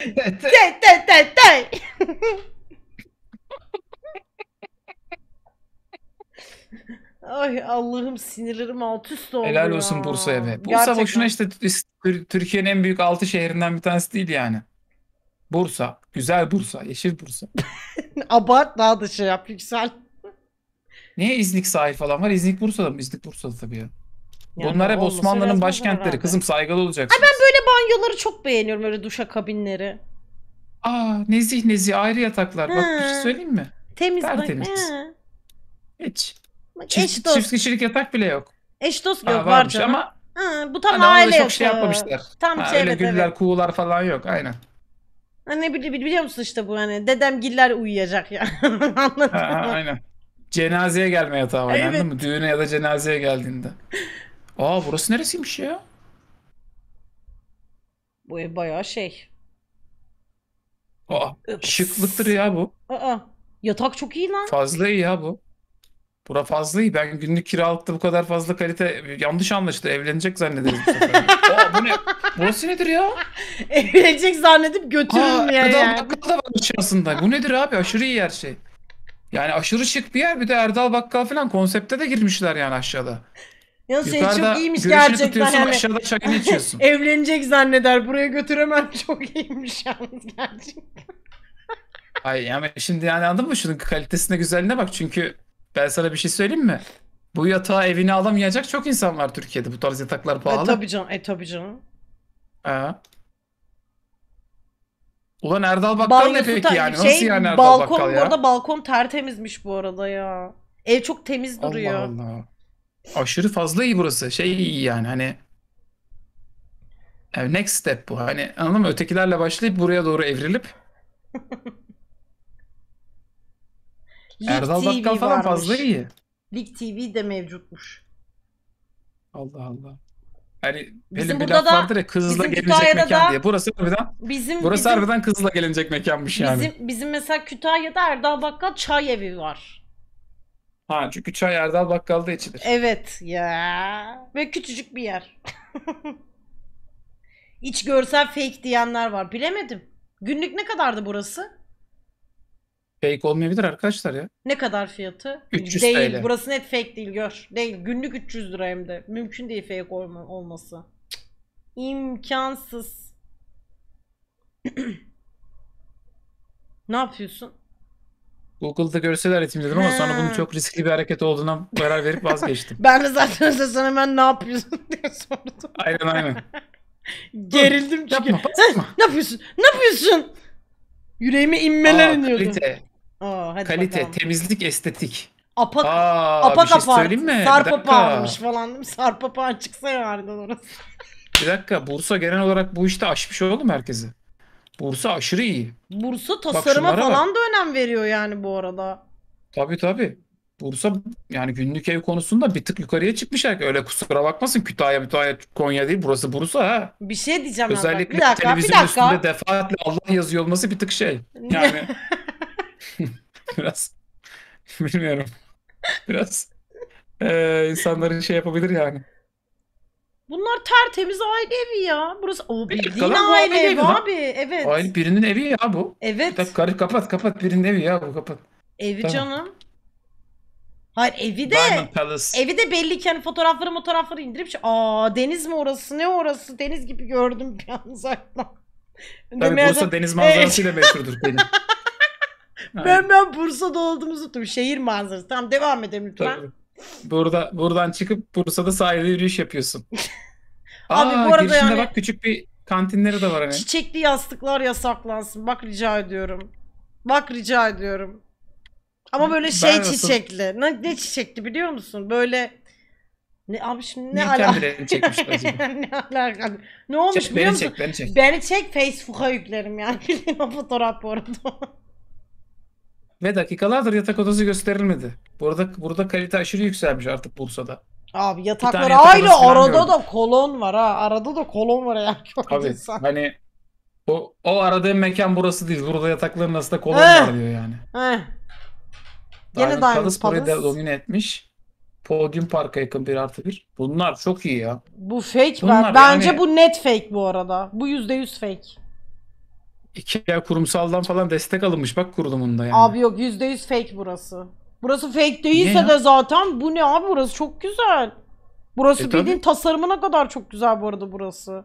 对对对对。Ay Allah'ım sinirlerim alt üst oldu Helal ya. olsun Bursa'ya be. Bursa Gerçekten. boşuna işte Türkiye'nin en büyük altı şehrinden bir tanesi değil yani. Bursa. Güzel Bursa. Yeşil Bursa. Abart daha da şey yap yüksel. Niye İznik sahil falan var? İznik Bursa'da mı? İznik Bursa'da tabii ya. Yani Bunlar hep Osmanlı'nın başkentleri. Kızım saygılı olacaksın. ben böyle banyoları çok beğeniyorum öyle duşa kabinleri. Aa nezih nezih ayrı yataklar. Bak bir şey söyleyeyim mi? Temiz Tertemiz. Hiç. Çift, eş dost. çift kişilik yatak bile yok. Eş dost yok Aa, var varmış canım. ama Hı, bu tam hani aile çok şey yapmamışlar. Tam Ha, şey öyle evet, güller, evet. kuğular falan yok. Aynen. Ha, ne bili- biliyor musun işte bu hani dedem giller uyuyacak ya. Anladın ha, mı? aynen. Cenazeye gelme yatağı var Evet. anladın mı? Düğüne ya da cenazeye geldiğinde. Aa burası neresiymiş ya? Bu ev bayağı şey. Aa Öps. şıklıktır ya bu. Aa yatak çok iyi lan. Fazla iyi ya bu. Bura fazla iyi. Ben günlük kiralıkta bu kadar fazla kalite yanlış anlaştı. Evlenecek zannederiz Aa bu ne? Burası nedir ya? Evlenecek zannedip götürülmeye ya Erdal Bakkal da var aslında Bu nedir abi? Aşırı iyi her şey. Yani aşırı şık bir yer. Bir de Erdal Bakkal falan konsepte de girmişler yani aşağıda. Ya şey çok iyiymiş gerçekten. yani. aşağıda çayını içiyorsun. Evlenecek zanneder. Buraya götüremem çok iyiymiş yalnız gerçekten. Ay yani şimdi yani anladın mı şunun kalitesine güzelliğine bak çünkü ben sana bir şey söyleyeyim mi? Bu yatağı evine alamayacak çok insan var Türkiye'de. Bu tarz yataklar e, pahalı. E tabii canım. E tabii canım. Aa. Ulan Erdal Bakkal Banyosu ne peki yani? Şey, Nasıl yani Erdal balkon, Bakkal ya? Bu arada balkon tertemizmiş bu arada ya. Ev çok temiz duruyor. Allah Allah aşırı fazla iyi burası. Şey iyi yani hani next step bu. Hani anladın mı? Ötekilerle başlayıp buraya doğru evrilip Erdal Bakkal falan varmış. fazla iyi. Lig TV de mevcutmuş. Allah Allah. Hani bizim bir laf da, vardır ya kızla gelinecek mekan da, diye. Burası harbiden, bizim, burası bizim, harbiden kızla gelinecek mekanmış yani. Bizim, bizim mesela Kütahya'da Erdal Bakkal çay evi var. Ha çünkü çay Erdal Bakkal'da içilir. Evet ya. Ve küçücük bir yer. İç görsel fake diyenler var. Bilemedim. Günlük ne kadardı burası? Fake olmayabilir arkadaşlar ya. Ne kadar fiyatı? 300 değil. TL. Burası net fake değil gör. Değil. Günlük 300 lira hem de. Mümkün değil fake olma, olması. İmkansız. ne yapıyorsun? Google'da görseler etim dedim ama He. sonra bunun çok riskli bir hareket olduğuna karar verip vazgeçtim. ben de zaten sana hemen ne yapıyorsun diye sordum. Aynen aynen. Gerildim çünkü. Yapma, basma. ne yapıyorsun? Ne yapıyorsun? Yüreğime inmeler Aa, iniyordu. Kalite. Aa, hadi kalite, bakalım. temizlik, estetik. Apa, Aa, apa bir şey kapan, söyleyeyim mi? Sarp apağmış falan değil mi? Sarp apağın çıksa ya harbiden orası. bir dakika Bursa genel olarak bu işte aşmış mu herkesi. Bursa aşırı iyi. Bursa tasarıma şunlara falan da önem veriyor yani bu arada. Tabii tabii. Bursa yani günlük ev konusunda bir tık yukarıya çıkmış. herkes. Öyle kusura bakmasın Kütahya, kütahya Konya değil. Burası Bursa ha. Bir şey diyeceğim ben Özellikle Bir dakika, bir dakika. üstünde defaatle Allah yazıyor olması bir tık şey. Yani biraz bilmiyorum. Biraz eee, insanların şey yapabilir yani. Bunlar tertemiz aile evi ya. Burası o Peki, bildiğin aile aile evi lan. abi. Evet. Aile birinin evi ya bu. Evet. Tak karı kapat kapat birinin evi ya bu kapat. Evi Tamam. canım. Hayır evi de Diamond Palace. evi de belli ki hani fotoğrafları fotoğrafları indirip şey- aa deniz mi orası ne orası deniz gibi gördüm bir an zaten. Tabii Demeyen- Bursa deniz manzarasıyla meşhurdur benim. Ben ben Bursa'da olduğumuzu unuttum. Şehir manzarası. Tamam devam edelim lütfen. Tabii. Burada buradan çıkıp Bursa'da sahilde yürüyüş yapıyorsun. Abi bu arada girişinde yani bak küçük bir kantinleri de var hani. çiçekli yastıklar yasaklansın. Bak rica ediyorum. Bak rica ediyorum. Ama böyle şey Ben çiçekli. Ne, ne çiçekli biliyor musun? Böyle ne abi şimdi ne Niye kendilerini çekmişler acaba? ne alakalı? Ne olmuş Çek, biliyor beni musun? çek, beni çek. Beni çek Facebook'a yüklerim yani. Bilin o fotoğraf bu arada. Ve dakikalardır yatak odası gösterilmedi. Burada burada kalite aşırı yükselmiş artık Bursa'da. Abi yataklar yatak aynı arada gördüm. da kolon var ha. Arada da kolon var ya. Abi hani o, o aradığım mekan burası değil. Burada yatakların arasında kolon Heh. var diyor yani. Heh. Gene Diamond Palace. domine etmiş. Podium Park'a yakın bir artı bir. Bunlar çok iyi ya. Bu fake Bunlar ben. Bence yani... bu net fake bu arada. Bu yüzde yüz fake ya kurumsaldan falan destek alınmış bak kurulumunda yani. Abi yok yüzde yüz fake burası. Burası fake değilse de zaten bu ne abi burası çok güzel. Burası E, bildiğin tasarımına kadar çok güzel bu arada burası.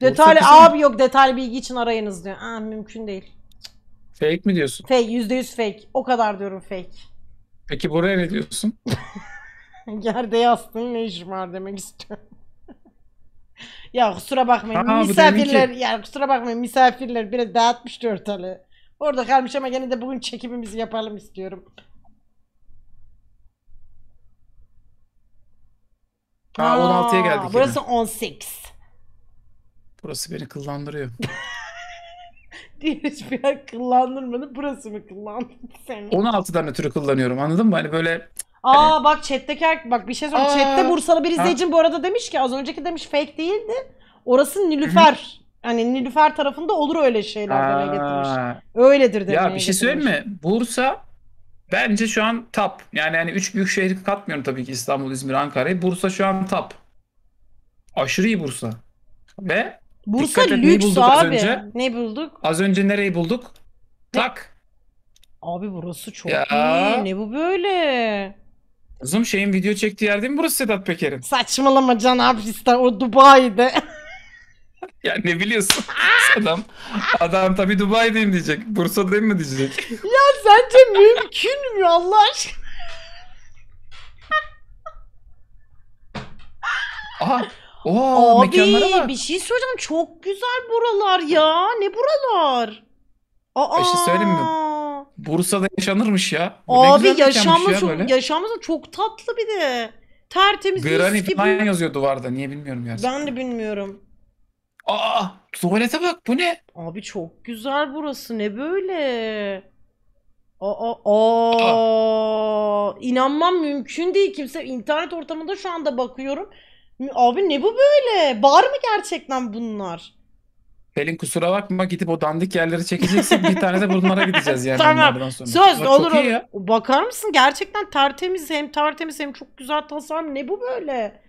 Detaylı abi yok detaylı bilgi için arayınız diyor. Aa, ah, mümkün değil. Fake mi diyorsun? Fake yüzde yüz fake. O kadar diyorum fake. Peki buraya ne diyorsun? Yerde yastığın ne işin var demek istiyorum. Ya kusura bakmayın Aa, misafirler deminki- ya kusura bakmayın misafirler biraz dağıtmıştı ortalığı. Orada kalmış ama gene de bugün çekimimizi yapalım istiyorum. Ha 16'ya geldik yine. Burası 18. Burası beni kıllandırıyor. Diğer hiçbir yer kıllandırmadı. Burası mı kıllandırdı seni? 16'dan ötürü kullanıyorum anladın mı? Hani böyle Hani Aa bak chatteki her- bak bir şey söyleyeyim. Aa. Chatte Bursalı bir izleyicim bu arada demiş ki az önceki demiş fake değildi. Orası Nilüfer. Hani Nilüfer tarafında olur öyle şeyler demeye getirmiş. Öyledir demeye Ya bir şey söyleyeyim mi? Bursa bence şu an top. Yani hani üç büyük şehri katmıyorum tabii ki İstanbul, İzmir, Ankara'yı. Bursa şu an top. Aşırı iyi Bursa. Ve Bursa Dikkat et, lüks bulduk az önce? Ne bulduk? az önce nereyi bulduk? Tak. Abi burası çok Ya. iyi. Ne bu böyle? Kızım şeyin video çektiği yer değil mi burası Sedat Peker'in? Saçmalama Can hapiste o Dubai'de. ya ne biliyorsun adam adam tabi Dubai'deyim diyecek. Bursa'dayım mı diyecek. ya sence mümkün mü Allah aşkına? Aha. Oo, Abi bir şey söyleyeceğim çok güzel buralar ya. Ne buralar? Aa. Bir şey söyleyeyim mi? Bursa'da yaşanırmış ya. Abi güzel ya çok, böyle. çok tatlı bir de. Tertemiz bir. Granny gibi. falan yazıyor duvarda. Niye bilmiyorum gerçekten. Ben de bilmiyorum. Aa, tuvalete bak bu ne? Abi çok güzel burası. Ne böyle? Aa, aa, ah. inanmam mümkün değil kimse. internet ortamında şu anda bakıyorum. Abi ne bu böyle? Bar mı gerçekten bunlar? Pelin kusura bakma gidip o dandik yerleri çekeceksin. bir tane de bunlara gideceğiz yani. tamam. Sonra. Söz Ama olur olur. Bakar mısın? Gerçekten tertemiz hem tertemiz hem çok güzel tasarım. Ne bu böyle?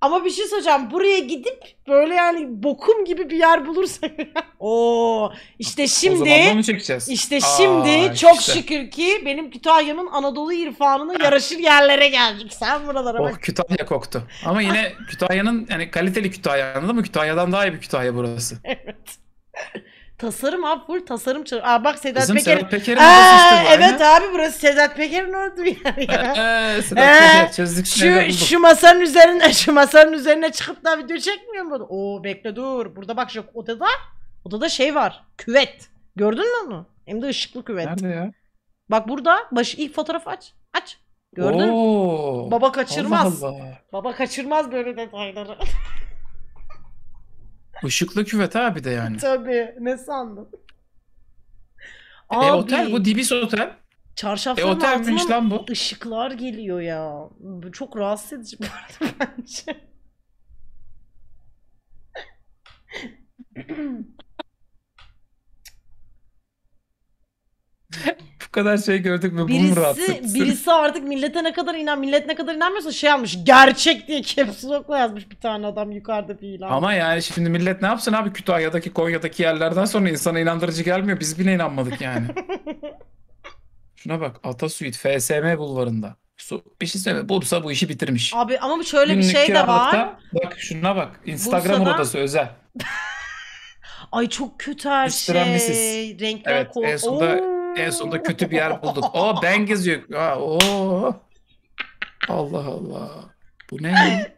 Ama bir şey soracağım, Buraya gidip böyle yani bokum gibi bir yer bulursak. Oo, işte şimdi. O zaman mı çekeceğiz? İşte şimdi Aa, çok şükür ki benim Kütahya'nın Anadolu irfanına yaraşır yerlere geldik. Sen buralara oh, bak. Oh Kütahya koktu. Ama yine Kütahya'nın yani kaliteli Kütahya anladın mı? Kütahya'dan daha iyi bir Kütahya burası. evet. Tasarım abi full tasarım çır. Aa bak Sedat Kızım Peker'in. Sedat Peker'in odası işte Evet aynen. abi burası Sedat Peker'in olduğu yer ya. Ee, Sedat ee, Peker çözdük şu, şu masanın üzerine şu masanın üzerine çıkıp da video çekmiyor mu? Oo bekle dur. Burada bak şu odada odada şey var. Küvet. Gördün mü onu? Hem de ışıklı küvet. Nerede ya? Bak burada baş ilk fotoğrafı aç. Aç. Gördün mü? Baba kaçırmaz. Allah Allah. Baba kaçırmaz böyle detayları. Işıklı küvet abi de yani. Tabii ne sandın? Abi, e otel bu Dibis Otel. Çarşafların e, otel altından lan bu. ışıklar geliyor ya. Çok rahatsız edici bu arada bence. kadar şey gördük ve bunu rahatsız Birisi, birisi artık millete ne kadar inan, millet ne kadar inanmıyorsa şey almış. Gerçek diye caps lock'la yazmış bir tane adam yukarıda bir ilan. Ama yani şimdi millet ne yapsın abi Kütahya'daki Konya'daki yerlerden sonra insana inandırıcı gelmiyor. Biz bile inanmadık yani. Şuna bak Atasuit FSM bulvarında. bir şey söyleme. Bursa bu işi bitirmiş. Abi ama bu şöyle bir şey de var. Bak şuna bak. Instagram Bursa'da- odası özel. Ay çok kötü her Mr. şey. Renkler Evet, ko- en sonunda Oo. En sonunda kötü bir yer bulduk. O ben geziyorum. Aa, o. Allah Allah. Bu ne?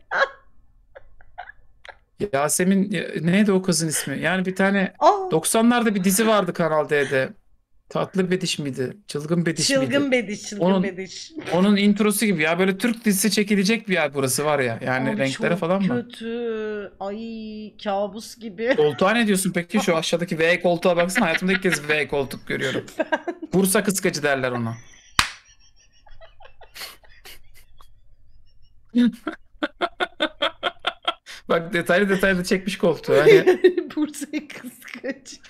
Yasemin neydi o kızın ismi? Yani bir tane oh. 90'larda bir dizi vardı Kanal D'de. Tatlı Bediş miydi? Çılgın Bediş miydi? Çılgın bediş, çılgın Onun- bediş. Onun introsu gibi ya böyle Türk dizisi çekilecek bir yer burası var ya. Yani Abi renkleri çok falan mı? kötü. Ay kabus gibi. Koltuğa ne diyorsun peki? Şu aşağıdaki V koltuğa baksana. Hayatımda ilk kez V koltuk görüyorum. Bursa kıskacı derler ona. Bak detaylı detaylı çekmiş koltuğu. Hani Bursa kıskaç.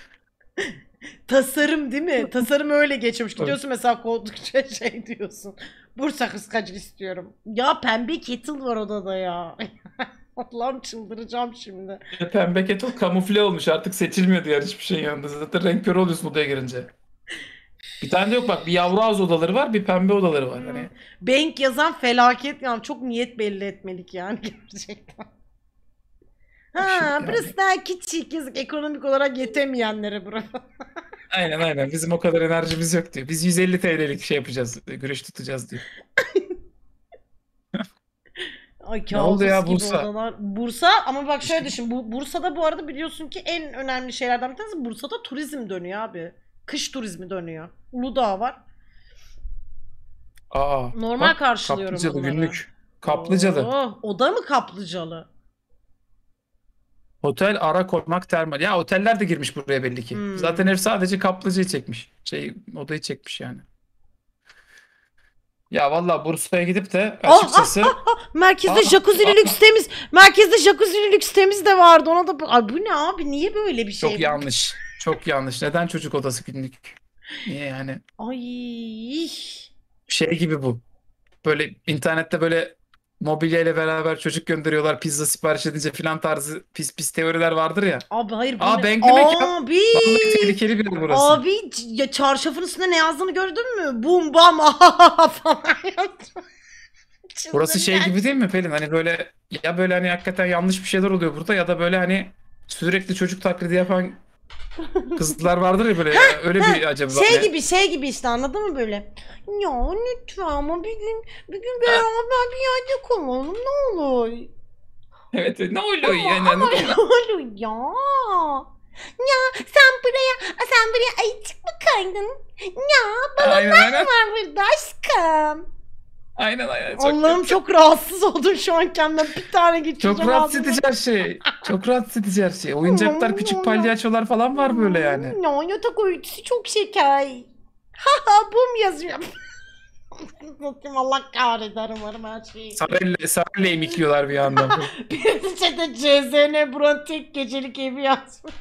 Tasarım değil mi? Tasarım öyle geçmiş. Gidiyorsun mesela koltukça şey diyorsun. Bursa kıskacı istiyorum. Ya pembe kettle var odada ya. Allah'ım çıldıracağım şimdi. Pembe kettle kamufle olmuş artık seçilmiyordu diğer hiçbir şeyin yanında. Zaten renk körü oluyorsun odaya girince. Bir tane de yok bak bir yavru ağız odaları var bir pembe odaları var. Hani. Bank yazan felaket yani çok niyet belli etmelik yani gerçekten. Ha, burası yani. daha küçük yazık ekonomik olarak yetemeyenlere burada. aynen aynen bizim o kadar enerjimiz yok diyor. Biz 150 TL'lik şey yapacağız, güreş tutacağız diyor. Ay ne oldu ya Bursa? Odalar. Bursa ama bak şöyle düşün. Bu, Bursa'da bu arada biliyorsun ki en önemli şeylerden bir tanesi Bursa'da turizm dönüyor abi. Kış turizmi dönüyor. Uludağ var. Aa, Normal bak, karşılıyorum kaplıcalı bunları. günlük. Kaplıcalı. Oo, oda mı kaplıcalı? Otel Arakonak Termal. Ya oteller de girmiş buraya belli ki. Hmm. Zaten ev sadece kaplıcıyı çekmiş. Şey odayı çekmiş yani. Ya valla Bursa'ya gidip de ah, açıkçası... Ah, ah, ah, Merkezde jacuzzi ah, lüks ah. temiz. Merkezde jacuzzi lüks temiz de vardı. Ona da... Ay, bu ne abi? Niye böyle bir şey? Çok yanlış. Çok yanlış. Neden çocuk odası günlük? Niye yani? Ay. Şey gibi bu. Böyle internette böyle mobilya ile beraber çocuk gönderiyorlar pizza sipariş edince filan tarzı pis pis teoriler vardır ya. Abi hayır. Aa bunu... ben demek ya. Abi. Vallahi tehlikeli bir burası. Abi ya çarşafın üstünde ne yazdığını gördün mü? Bum bam falan burası şey gibi değil mi Pelin? Hani böyle ya böyle hani hakikaten yanlış bir şeyler oluyor burada ya da böyle hani sürekli çocuk taklidi yapan Kızlar vardır ya böyle öyle bir acaba. Şey ne? gibi şey gibi işte anladın mı böyle? Ya lütfen ama bir gün bir gün beraber bir yerde kalalım ne olur. Evet ne oluyor ama, yani. Ama ne oluyor ya? Ya sen buraya sen buraya ayıcık mı kaydın? Ya balonlar var burada aşkım. Aynen aynen. Çok Allah'ım çok rahatsız oldum şu an kendimden. Bir tane geçireceğim. Çok rahatsız edici her şey. Çok rahatsız edici her şey. Oyuncaklar, küçük palyaçolar falan var böyle yani. Ya yatak örtüsü çok şeker. Haha bum yazıyor. Bakayım Allah kahreder umarım her şeyi. Sarelle, sarelle emikliyorlar bir yandan. bir de CZN buranın tek gecelik evi yazmış.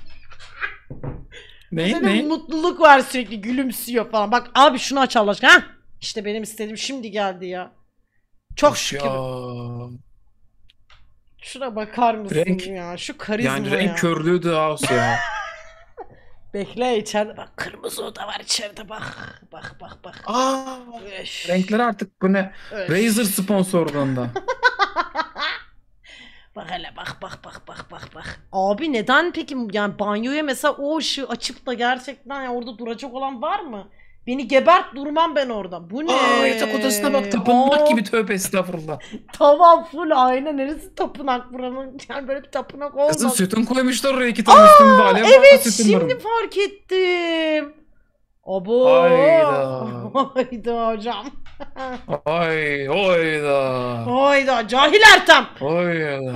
ne? Ne? Mutluluk var sürekli gülümsüyor falan. Bak abi şunu aç Allah aşkına. Ha? İşte benim istediğim şimdi geldi ya. Çok şükür. Ya. Şuna bakar mısın renk, ya? Şu karizma yani renk ya. körlüğü de house ya. Bekle içeride bak kırmızı oda var içeride bak. Bak bak bak. Aa, Öş. renkler artık bu ne? Öş. Razer sponsorluğunda. bak hele bak bak bak bak bak bak. Abi neden peki yani banyoya mesela o ışığı açıp da gerçekten yani orada duracak olan var mı? Beni gebert durmam ben oradan. Bu ne? Aa, yatak odasına bak tapınak gibi tövbe estağfurullah. Tamam full aynen neresi tapınak buranın? Yani böyle bir tapınak olmaz. Kızım sütun koymuşlar oraya iki tane üstünde alev. Evet şimdi fark ettim. Abo. Hayda. Hayda hocam. Ay, hayda. Hayda cahil Ertem. Hayda.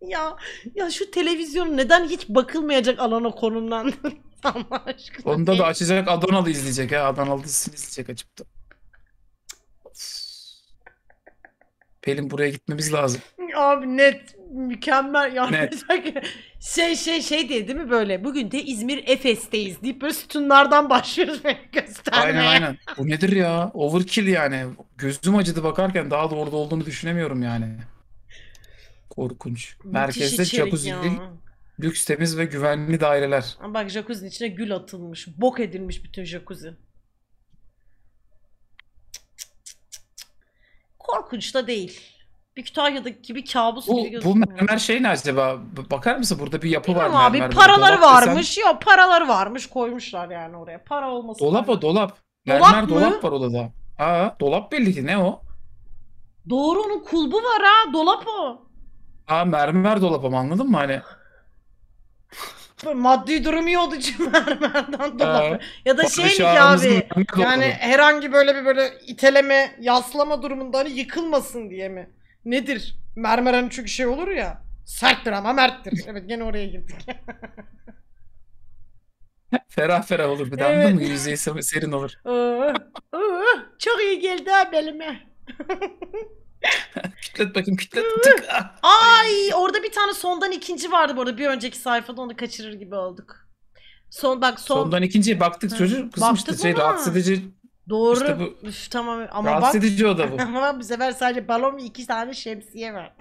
ya ya şu televizyonu neden hiç bakılmayacak alana konumlandırılıyor? Allah aşkına. Onda da açacak Adanalı izleyecek ha. Adanalı dizisini izleyecek açıp da. Pelin buraya gitmemiz lazım. Abi net mükemmel yani net. şey şey şey diye değil mi böyle bugün de İzmir Efes'teyiz deyip böyle sütunlardan başlıyoruz beni göstermeye. Aynen aynen bu nedir ya overkill yani gözüm acıdı bakarken daha da orada olduğunu düşünemiyorum yani. Korkunç. Merkezde jacuzzi Lüks, temiz ve güvenli daireler. Ama bak jacuzzi içine gül atılmış. Bok edilmiş bütün jacuzzi. Korkunç da değil. Bir Kütahya'daki gibi kabus Bu, gibi bu mermer şeyin acaba? Bakar mısın burada bir yapı Bilmiyorum var. abi mermer. paraları Dolap desen- varmış. Yok paraları varmış koymuşlar yani oraya. Para olmasın. Dolap o dolap. Mermer mı? dolap var odada. Aa, dolap belli ki ne o? Doğru onun kulbu var ha. Dolap o. Aa mermer dolap ama anladın mı hani? maddi durum iyi olduğu için mermerden dolayı. Ya da şey mi abi? Yani herhangi böyle bir böyle iteleme, yaslama durumunda hani yıkılmasın diye mi? Nedir? Mermer hani çünkü şey olur ya. Serttir ama merttir. Evet gene oraya girdik. ferah ferah olur bir damla evet. mı? Yüzeyi serin olur. Çok iyi geldi abi elime. kütlet bakayım kütlet. Tık. Ah. Ay orada bir tane sondan ikinci vardı bu arada. Bir önceki sayfada onu kaçırır gibi olduk. Son bak son. Sondan ikinciye baktık çocuk kızmıştı. Şey, rahatsız edici Doğru. İşte bu... Üf, tamam ama Rahatsız bak. edici o da bu. ama bu sefer sadece balon ve iki tane şemsiye var.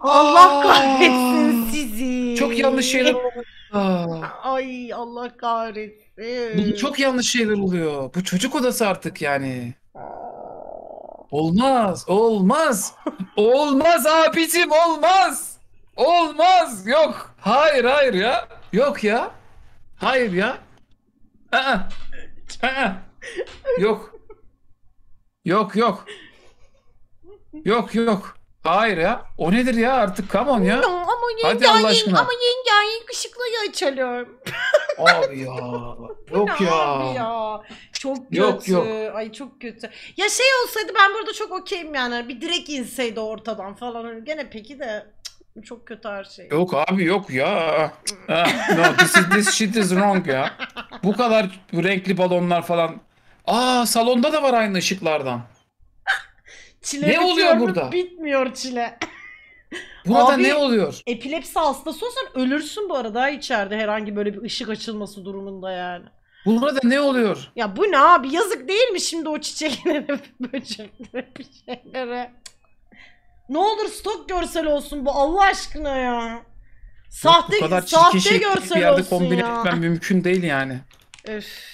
Allah kahretsin sizi. Çok yanlış şeyler Ay Allah kahretsin. Bu çok yanlış şeyler oluyor. Bu çocuk odası artık yani. Aa. Olmaz, olmaz. olmaz abicim, olmaz. Olmaz. Yok. Hayır, hayır ya. Yok ya. Hayır ya. Aa. Aa. Yok. Yok, yok. Yok, yok. Hayır ya. O nedir ya artık come on ya. No, ama Hadi Allah aşkına. Ama yengeyi ışıkları açalım. Abi ya. Yok ya. Abi ya. Çok kötü. Yok, yok. Ay çok kötü. Ya şey olsaydı ben burada çok okeyim yani. Bir direkt inseydi ortadan falan. Gene peki de çok kötü her şey. Yok abi yok ya. no, this, is, this shit is wrong ya. Bu kadar renkli balonlar falan. Aa salonda da var aynı ışıklardan. Çile ne oluyor burada? Bitmiyor çile. Burada Abi, ne oluyor? Epilepsi hastası olsan ölürsün bu arada içeride herhangi böyle bir ışık açılması durumunda yani. Burada ne oluyor? Ya bu ne abi yazık değil mi şimdi o çiçeklere, böceklere, bir şeylere. Ne olur stok görsel olsun bu Allah aşkına ya. Sahte, Yok, bu kadar sahte şey görsel bir yerde olsun kombine ya. etmem mümkün değil yani. Öf.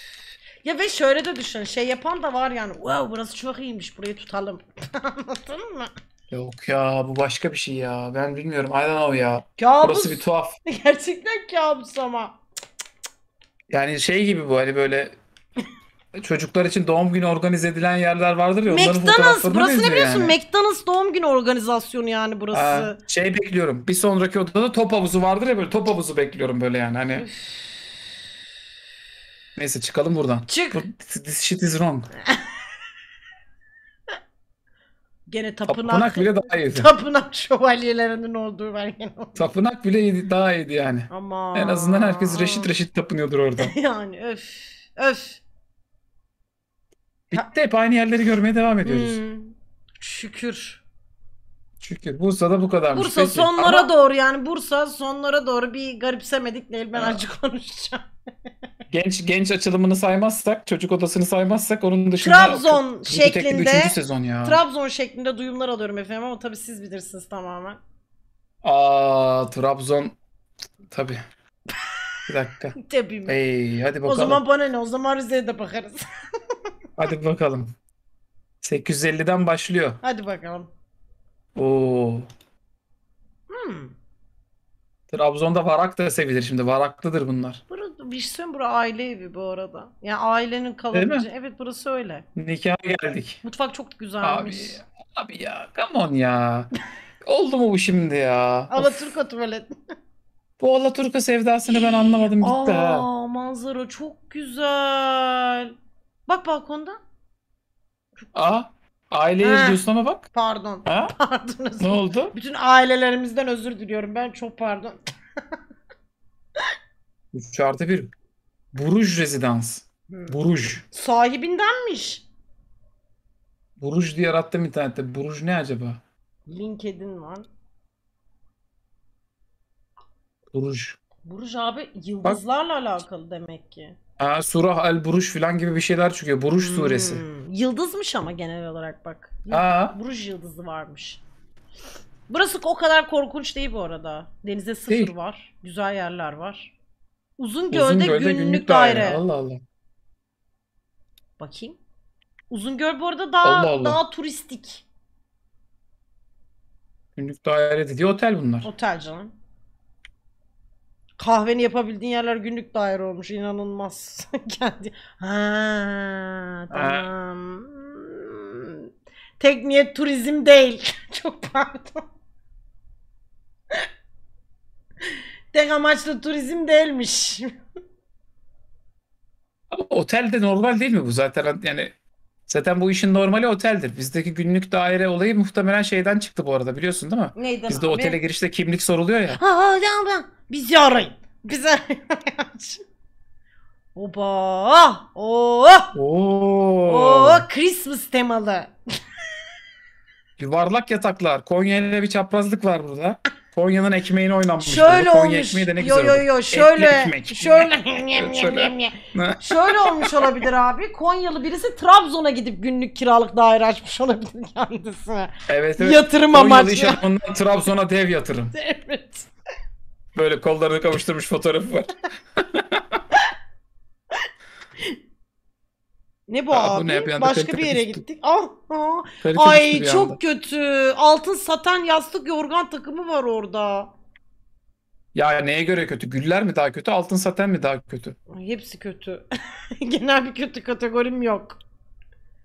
Ya ve şöyle de düşün şey yapan da var yani wow burası çok iyiymiş burayı tutalım. Anladın mı? Yok ya bu başka bir şey ya. Ben bilmiyorum. I don't know ya. Kabus. Burası bir tuhaf. Gerçekten kabus ama. Yani şey gibi bu hani böyle çocuklar için doğum günü organize edilen yerler vardır ya. onların McDonald's burası ne izliyor biliyorsun? yani. McDonald's doğum günü organizasyonu yani burası. Aa, şey bekliyorum. Bir sonraki odada top havuzu vardır ya böyle top havuzu bekliyorum böyle yani. Hani Üf. Neyse çıkalım buradan. Çık. This shit is wrong. Gene tapınak. Tapınak bile daha iyiydi. Tapınak şövalyelerinin olduğu var gene. Tapınak bile iyi- daha iyiydi yani. Ama. En azından herkes reşit reşit tapınıyordur orada. Yani öf. Öf. Bitti hep aynı yerleri görmeye devam ediyoruz. Hmm. Şükür. Şükür. Bursa'da bu kadarmış. Bursa Peki. sonlara Ama... doğru yani Bursa sonlara doğru bir garipsemedik değil ben acı konuşacağım. genç genç açılımını saymazsak, çocuk odasını saymazsak onun dışında Trabzon çok, şeklinde tek, sezon ya. Trabzon şeklinde duyumlar alıyorum efendim ama tabii siz bilirsiniz tamamen. Aa Trabzon tabi. Bir dakika. tabii mi? Hey, hadi bakalım. O zaman bana ne? O zaman Rize'ye de bakarız. hadi bakalım. 850'den başlıyor. Hadi bakalım. Oo. Hmm. Trabzon'da varak da sevilir şimdi. Varaklıdır bunlar. Burası, bir şey söyleyeyim, burası aile evi bu arada. Yani ailenin Değil kalıcı. mi? Evet burası öyle. Nikah geldik. Mutfak çok Abi güzelmiş. Abi ya. Come on ya. Oldu mu bu şimdi ya? Of. Alaturka tuvalet. Bu Allah Alaturka sevdasını ben anlamadım gitti ha. Aa manzara çok güzel. Bak balkonda. Aa. Aileye Ha. diyorsun ama bak. Pardon. Ha? Pardon. özür- Ne oldu? Bütün ailelerimizden özür diliyorum. Ben çok pardon. 3 artı 1. Buruj rezidans. Hmm. Buruj. Sahibindenmiş. Buruj diye arattım internette. Buruj ne acaba? LinkedIn var. Buruj. Burj abi yıldızlarla alakalı demek ki. Ha, surah el buruş falan gibi bir şeyler çıkıyor. Buruş hmm. suresi. Yıldızmış ama genel olarak bak. Aa. Buruş yıldızı varmış. Burası o kadar korkunç değil bu arada. Denize sıfır değil. var. Güzel yerler var. Uzun gölde, Uzun gölde günlük, günlük daire. daire. Allah Allah. Bakayım. Uzun göl bu arada daha Allah Allah. daha turistik. Günlük daire dediği otel bunlar. Otel canım kahveni yapabildiğin yerler günlük daire olmuş. inanılmaz Kendi. Ha, tamam. Tek niyet turizm değil. Çok pardon. Tek amaçlı turizm değilmiş. Ama otelde normal değil mi bu zaten yani Zaten bu işin normali oteldir. Bizdeki günlük daire olayı muhtemelen şeyden çıktı bu arada biliyorsun değil mi? Neyden Bizde abi? otele girişte kimlik soruluyor ya. Ha ya ben. Bizi arayın. Bizi arayın. Oba! Oo! Oo! Oo! Christmas temalı. Yuvarlak yataklar. Konya'yla bir çaprazlık var burada. Konya'nın ekmeğini oynamış, Şöyle Konya olmuş. ekmeği de ne güzel Yo yo yo şöyle ekmek. şöyle şöyle. şöyle olmuş olabilir abi. Konyalı birisi Trabzon'a gidip günlük kiralık daire açmış olabilir kendisine. Evet evet. Yatırım Konyalı amaçlı. Konyalı iş adamından Trabzon'a dev yatırım. evet. Böyle kollarını kavuşturmuş fotoğrafı var. Ne bu Aa, abi? Bu ne bir Başka bir yere gittik. Ah, ah. Ay çok anda. kötü. Altın saten yastık yorgan takımı var orada. Ya neye göre kötü? Güller mi daha kötü? Altın saten mi daha kötü? Ay, hepsi kötü. Genel bir kötü kategorim yok.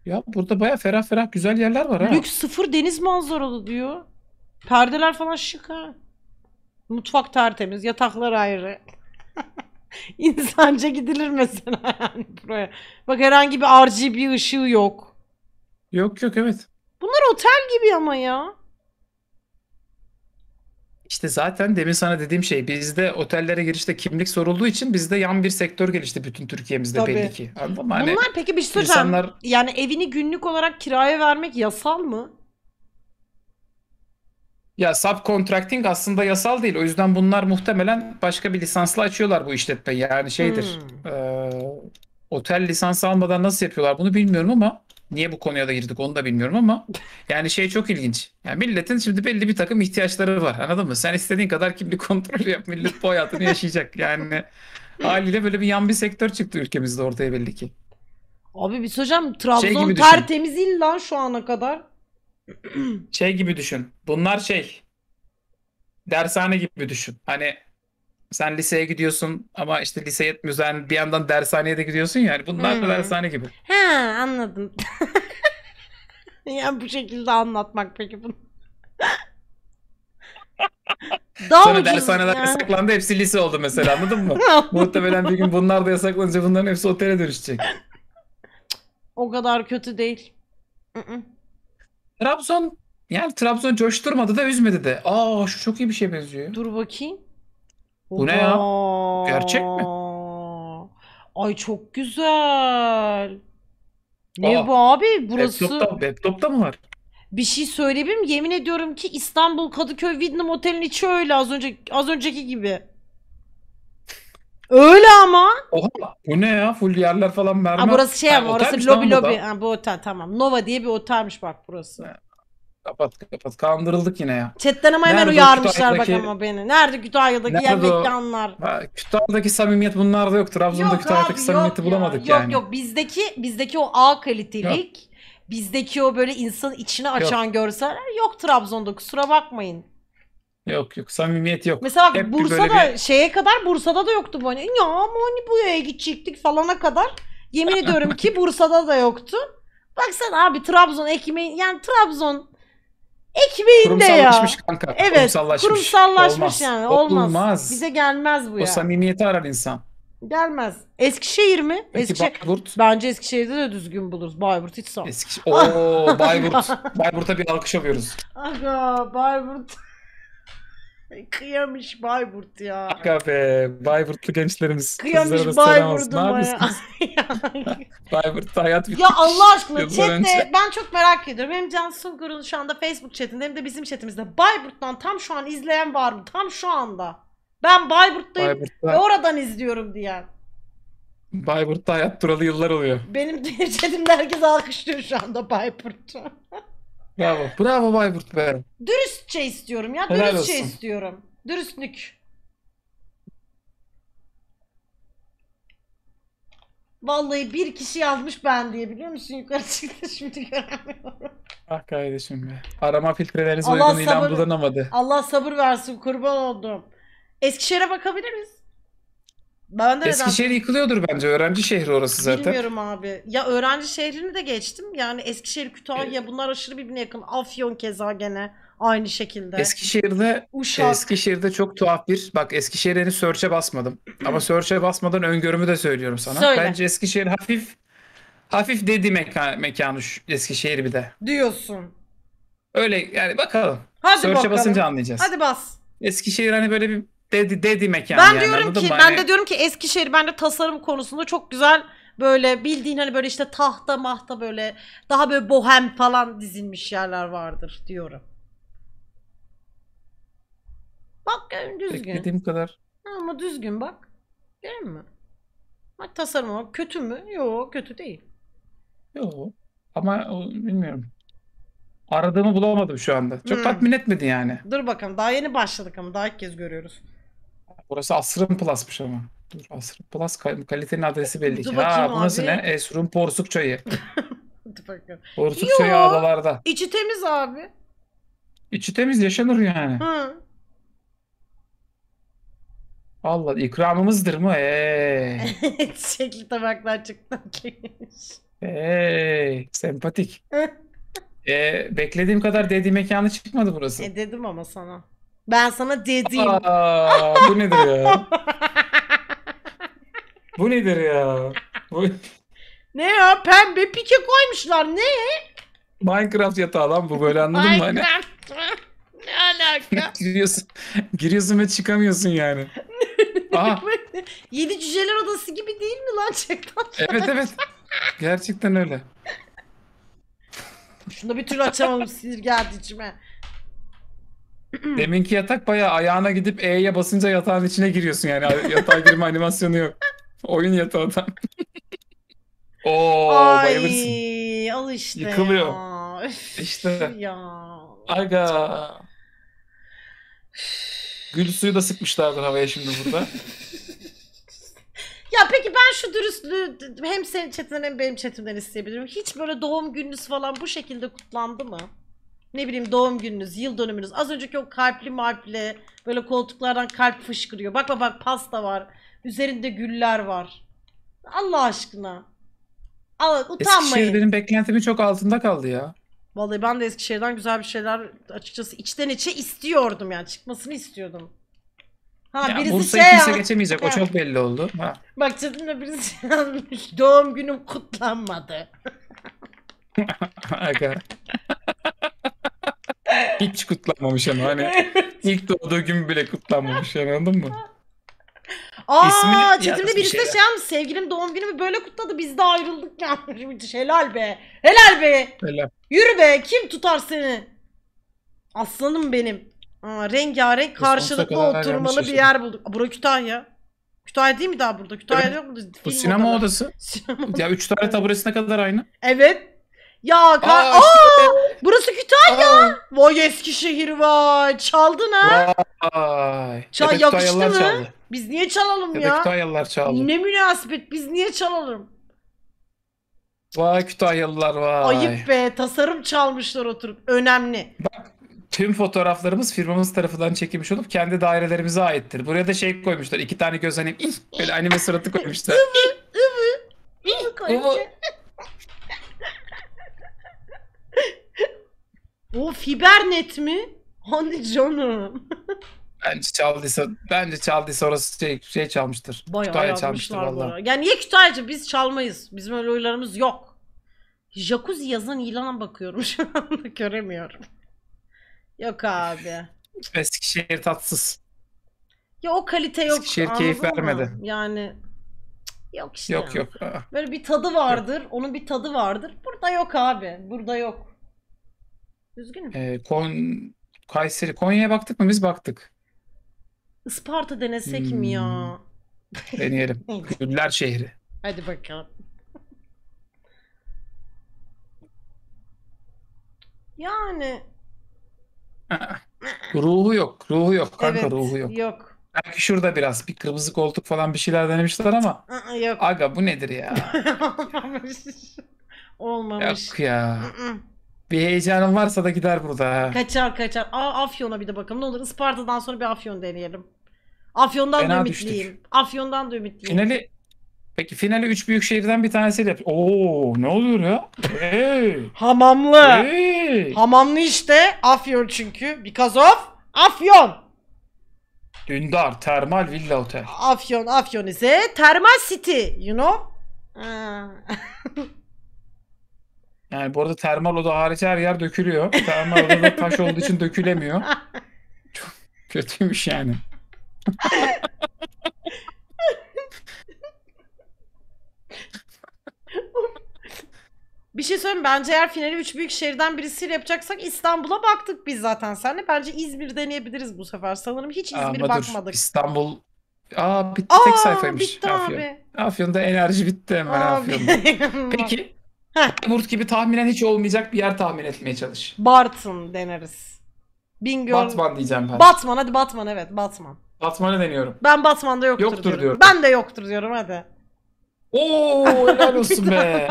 Ya burada baya ferah ferah güzel yerler var ha. Lüks sıfır deniz manzaralı diyor. Perdeler falan şık ha. Mutfak tertemiz, yataklar ayrı. İnsanca gidilir mesela yani buraya. Bak herhangi bir RGB ışığı yok. Yok yok evet. Bunlar otel gibi ama ya. İşte zaten demin sana dediğim şey bizde otellere girişte kimlik sorulduğu için bizde yan bir sektör gelişti bütün Türkiye'mizde Tabii. belli ki. Anladın mı? Hani Bunlar peki bir şey insanlar Yani evini günlük olarak kiraya vermek yasal mı? Ya subcontracting aslında yasal değil. O yüzden bunlar muhtemelen başka bir lisansla açıyorlar bu işletmeyi. Yani şeydir. Hmm. E, otel lisansı almadan nasıl yapıyorlar bunu bilmiyorum ama niye bu konuya da girdik onu da bilmiyorum ama yani şey çok ilginç. Yani milletin şimdi belli bir takım ihtiyaçları var. Anladın mı? Sen istediğin kadar kimlik kontrolü yap. Millet bu hayatını yaşayacak. Yani haliyle böyle bir yan bir sektör çıktı ülkemizde ortaya belli ki. Abi bir söyleyeceğim. Trabzon şey tertemiz il lan şu ana kadar şey gibi düşün. Bunlar şey dershane gibi düşün. Hani sen liseye gidiyorsun ama işte lise yetmiyor. Yani bir yandan dershaneye de gidiyorsun Yani bunlar da hmm. dershane gibi. Ha anladım. yani bu şekilde anlatmak peki bunu. Daha Sonra dershaneler ya. yasaklandı hepsi lise oldu mesela anladın mı? Muhtemelen bir gün bunlar da yasaklanınca bunların hepsi otele dönüşecek. O kadar kötü değil. Mm-mm. Trabzon yani Trabzon coşturmadı da üzmedi de. Aa şu çok iyi bir şey benziyor. Dur bakayım. Bu ne ya? Gerçek mi? Ay çok güzel. Ne Aa, bu abi? Burası Laptop'ta, laptop'ta mı var? bir şey söyleyeyim Yemin ediyorum ki İstanbul Kadıköy Widnam Otel'in içi öyle az önce az önceki gibi. Öyle ama. Oha bu ne ya? Full yerler falan mermer. Ha, burası şey ama orası lobi lobi. Ha, bu otel tamam. Nova diye bir otelmiş bak burası. Ha. Kapat kapat kandırıldık yine ya. Chatten ama hemen Nerede uyarmışlar bak ama beni. Nerede Kütahya'daki Nerede yer mekanlar? Kütahya'daki samimiyet bunlarda yok. Trabzon'da yok Kütahya'daki samimiyeti yok bulamadık yok, yani. Yok yok bizdeki bizdeki o A kalitelik. Yok. Bizdeki o böyle insan içini açan yok. görseller yok Trabzon'da kusura bakmayın. Yok yok samimiyet yok. Mesela bak Hep Bursa'da bir- şeye kadar Bursa'da da yoktu bu hani. Ya ama hani buraya gidecektik falana kadar. Yemin ediyorum ki Bursa'da da yoktu. Baksana abi Trabzon ekmeğin yani Trabzon ekmeğinde ya. kurumsallaşmış kanka. Evet kurumsallaşmış, Olmaz. yani olmaz. Olmaz. Bize gelmez bu O ya. samimiyeti arar insan. Gelmez. Eskişehir mi? Peki Eskişehir. Bayburt. Bence Eskişehir'de de düzgün buluruz. Bayburt hiç sağ. Eski... Oo Bayburt. Bayburt'a bir alkış yapıyoruz. Aga Bayburt. Kıyamış Bayburt ya. Akabe ah Bayburtlu gençlerimiz. Kıyamış Bayburt'uma ya. Bayburt hayat bir Ya Allah aşkına chatte ben çok merak ediyorum. Hem Can Sungur'un şu anda Facebook chatinde hem de bizim chatimizde. Bayburt'tan tam şu an izleyen var mı? Tam şu anda. Ben Bayburt'tayım Bayburt'ta... ve oradan izliyorum diyen. Bayburt'ta hayat duralı yıllar oluyor. Benim chatimde herkes alkışlıyor şu anda Bayburt'u. Bravo. Bravo Bayburt be. Dürüstçe şey istiyorum ya. Helal Dürüstçe şey olsun. istiyorum. Dürüstlük. Vallahi bir kişi yazmış ben diye biliyor musun? Yukarı çıktı şimdi göremiyorum. Ah kardeşim be. Arama filtreleriniz Allah uygun ilan sabır- bulunamadı. Allah sabır versin kurban oldum. Eskişehir'e miyiz? Ben de Eskişehir neden... yıkılıyordur bence. Öğrenci şehri orası zaten. Bilmiyorum abi. Ya öğrenci şehrini de geçtim. Yani Eskişehir, Kütahya ee, bunlar aşırı birbirine yakın. Afyon keza gene aynı şekilde. Eskişehir'de Uşak. Eskişehir'de çok tuhaf bir bak Eskişehir'e henüz search'e basmadım. Ama search'e basmadan öngörümü de söylüyorum sana. Söyle. Bence Eskişehir hafif hafif dedi meka, mekanı Eskişehir bir de. Diyorsun. Öyle yani bakalım. Hadi Search'e basınca anlayacağız. Hadi bas. Eskişehir hani böyle bir dedi dedi mekan. Ben yani, diyorum ki bari. ben hani de diyorum ki Eskişehir bende tasarım konusunda çok güzel böyle bildiğin hani böyle işte tahta mahta böyle daha böyle bohem falan dizilmiş yerler vardır diyorum. Bak düzgün. Beklediğim kadar. Ama düzgün bak. Değil mi? Bak tasarım olarak kötü mü? Yok kötü değil. Yok. Ama bilmiyorum. Aradığımı bulamadım şu anda. Çok hmm. tatmin etmedi yani. Dur bakalım daha yeni başladık ama daha ilk kez görüyoruz. Burası Asrın Plus'mış ama. Dur Asrın Plus kalitenin adresi e, belli ki. Ha bu nasıl ne? Esrun Porsuk Çayı. Hadi Porsuk Yo. Çayı adalarda. İçi temiz abi. İçi temiz yaşanır yani. Hı. Allah ikramımızdır mı? Eee. Şekli tabaklar çıktı. Eee. Sempatik. Ee, beklediğim kadar dediğim mekanı çıkmadı burası. e dedim ama sana. Ben sana dedim. Aa, bu nedir ya? bu nedir ya? Bu... Ne ya pembe pike koymuşlar ne? Minecraft yatağı lan bu böyle anladın mı? Hani... Minecraft ne alaka? giriyorsun, giriyorsun ve çıkamıyorsun yani. Aha. Yedi cüceler odası gibi değil mi lan çektan? evet evet. Gerçekten öyle. Şunu bir türlü açamadım sinir geldi içime. Deminki yatak bayağı ayağına gidip E'ye basınca yatağın içine giriyorsun yani. Yatağa girme animasyonu yok. Oyun yatağı tam. Oo Ay, bayılırsın. al işte Yıkılıyor. ya. İşte. ya. Aga. Gül suyu da sıkmışlardır havaya şimdi burada. Ya peki ben şu dürüstlüğü hem senin chatinden hem benim chatimden isteyebilirim. Hiç böyle doğum gününüz falan bu şekilde kutlandı mı? ne bileyim doğum gününüz, yıl dönümünüz. Az önceki o kalpli marpli böyle koltuklardan kalp fışkırıyor. Bak bak bak pasta var. Üzerinde güller var. Allah aşkına. Allah, utanmayın. Eskişehir benim beklentimin çok altında kaldı ya. Vallahi ben de Eskişehir'den güzel bir şeyler açıkçası içten içe istiyordum yani çıkmasını istiyordum. Ha ya birisi Bursa'yı şey kimse geçemeyecek o çok belli oldu. Ha. Bak çatımda birisi yazmış doğum günüm kutlanmadı. Aga. Hiç kutlanmamış ama hani ilk doğduğu gün bile kutlanmamış yani anladın mı? Aa İsmi chatimde birisi de şey, şey yapmış sevgilim doğum günümü böyle kutladı biz de ayrıldık ya Müthiş helal be. Helal be. Helal. Yürü be kim tutar seni? Aslanım benim. Aa, rengarenk karşılıklı oturmalı bir yer bulduk. Aa, bura Kütahya. Kütahya değil mi daha burada? Kütahya evet. yok mu? Bu sinema odası. odası. ya üç tane taburesine kadar aynı. Evet. Ya kar... Aa, Aa, işte. burası Kütahya. Aa. Vay Eskişehir vay. Çaldın ha. Vay. Çal ya yakıştı mı? Çaldı. Biz niye çalalım ya? Ya da Kütahyalılar çaldı. Ne münasebet biz niye çalalım? Vay Kütahyalılar vay. Ayıp be tasarım çalmışlar oturup. Önemli. Bak tüm fotoğraflarımız firmamız tarafından çekilmiş olup kendi dairelerimize aittir. Buraya da şey koymuşlar. iki tane göz hani böyle anime suratı koymuşlar. Ivı ıvı ıvı koymuşlar. O Fibernet mi? Hani canım. Bence çaldıysa, bence çaldıysa orası şey, şey çalmıştır. Bayağı Kütahya çalmıştır valla. Yani niye Kütahya'cı? Biz çalmayız. Bizim öyle oylarımız yok. Jacuzzi yazan ilana bakıyorum şu anda göremiyorum. Yok abi. Eskişehir tatsız. Ya o kalite yok. Eskişehir keyif vermedi. Mı? Yani yok işte. Yok yok. Böyle bir tadı vardır. Yok. Onun bir tadı vardır. Burada yok abi. Burada yok. Üzgünüm. Ee, Kon Kayseri, Konya'ya baktık mı? Biz baktık. Isparta denesek mi hmm. ya? Deneyelim. Güller şehri. Hadi bakalım. Yani ruhu yok. Ruhu yok kanka evet, ruhu yok. Yok. Belki şurada biraz bir kırmızı koltuk falan bir şeyler denemişler ama yok. aga bu nedir ya? Olmamış. Olmamış. Yok ya. Bir heyecanım varsa da gider burada Kaçar kaçar. Aa, Afyon'a bir de bakalım. Ne olur Isparta'dan sonra bir Afyon deneyelim. Afyon'dan Fena da ümitliyim. düştük. Afyon'dan da ümitliyim. Finali Peki finali üç büyük şehirden bir tanesi de. Oo ne oluyor ya? Hey. Hamamlı. Hey. Hamamlı işte. Afyon çünkü. Because of Afyon. Dündar, termal, villa otel. Afyon, Afyon ise termal city, you know? Yani bu arada termal oda hariç her yer dökülüyor. Termal odada taş olduğu için dökülemiyor. Çok kötüymüş yani. Bir şey söyleyeyim bence eğer finali üç büyük şehirden birisiyle yapacaksak İstanbul'a baktık biz zaten senle. Bence İzmir deneyebiliriz bu sefer. Sanırım hiç İzmir Ama dur, bakmadık. İstanbul Aa bitti Aa, tek sayfaymış. bitti Afyon. Afyon'da enerji bitti hemen Abi. Afyon'da. Peki Frankfurt gibi tahminen hiç olmayacak bir yer tahmin etmeye çalış. Bartın deneriz. Bingöl... Batman diyeceğim ben. Batman hadi Batman evet Batman. Batman'ı deniyorum. Ben Batman'da yoktur, yoktur diyorum. diyorum. Ben de yoktur diyorum hadi. Oo helal olsun be.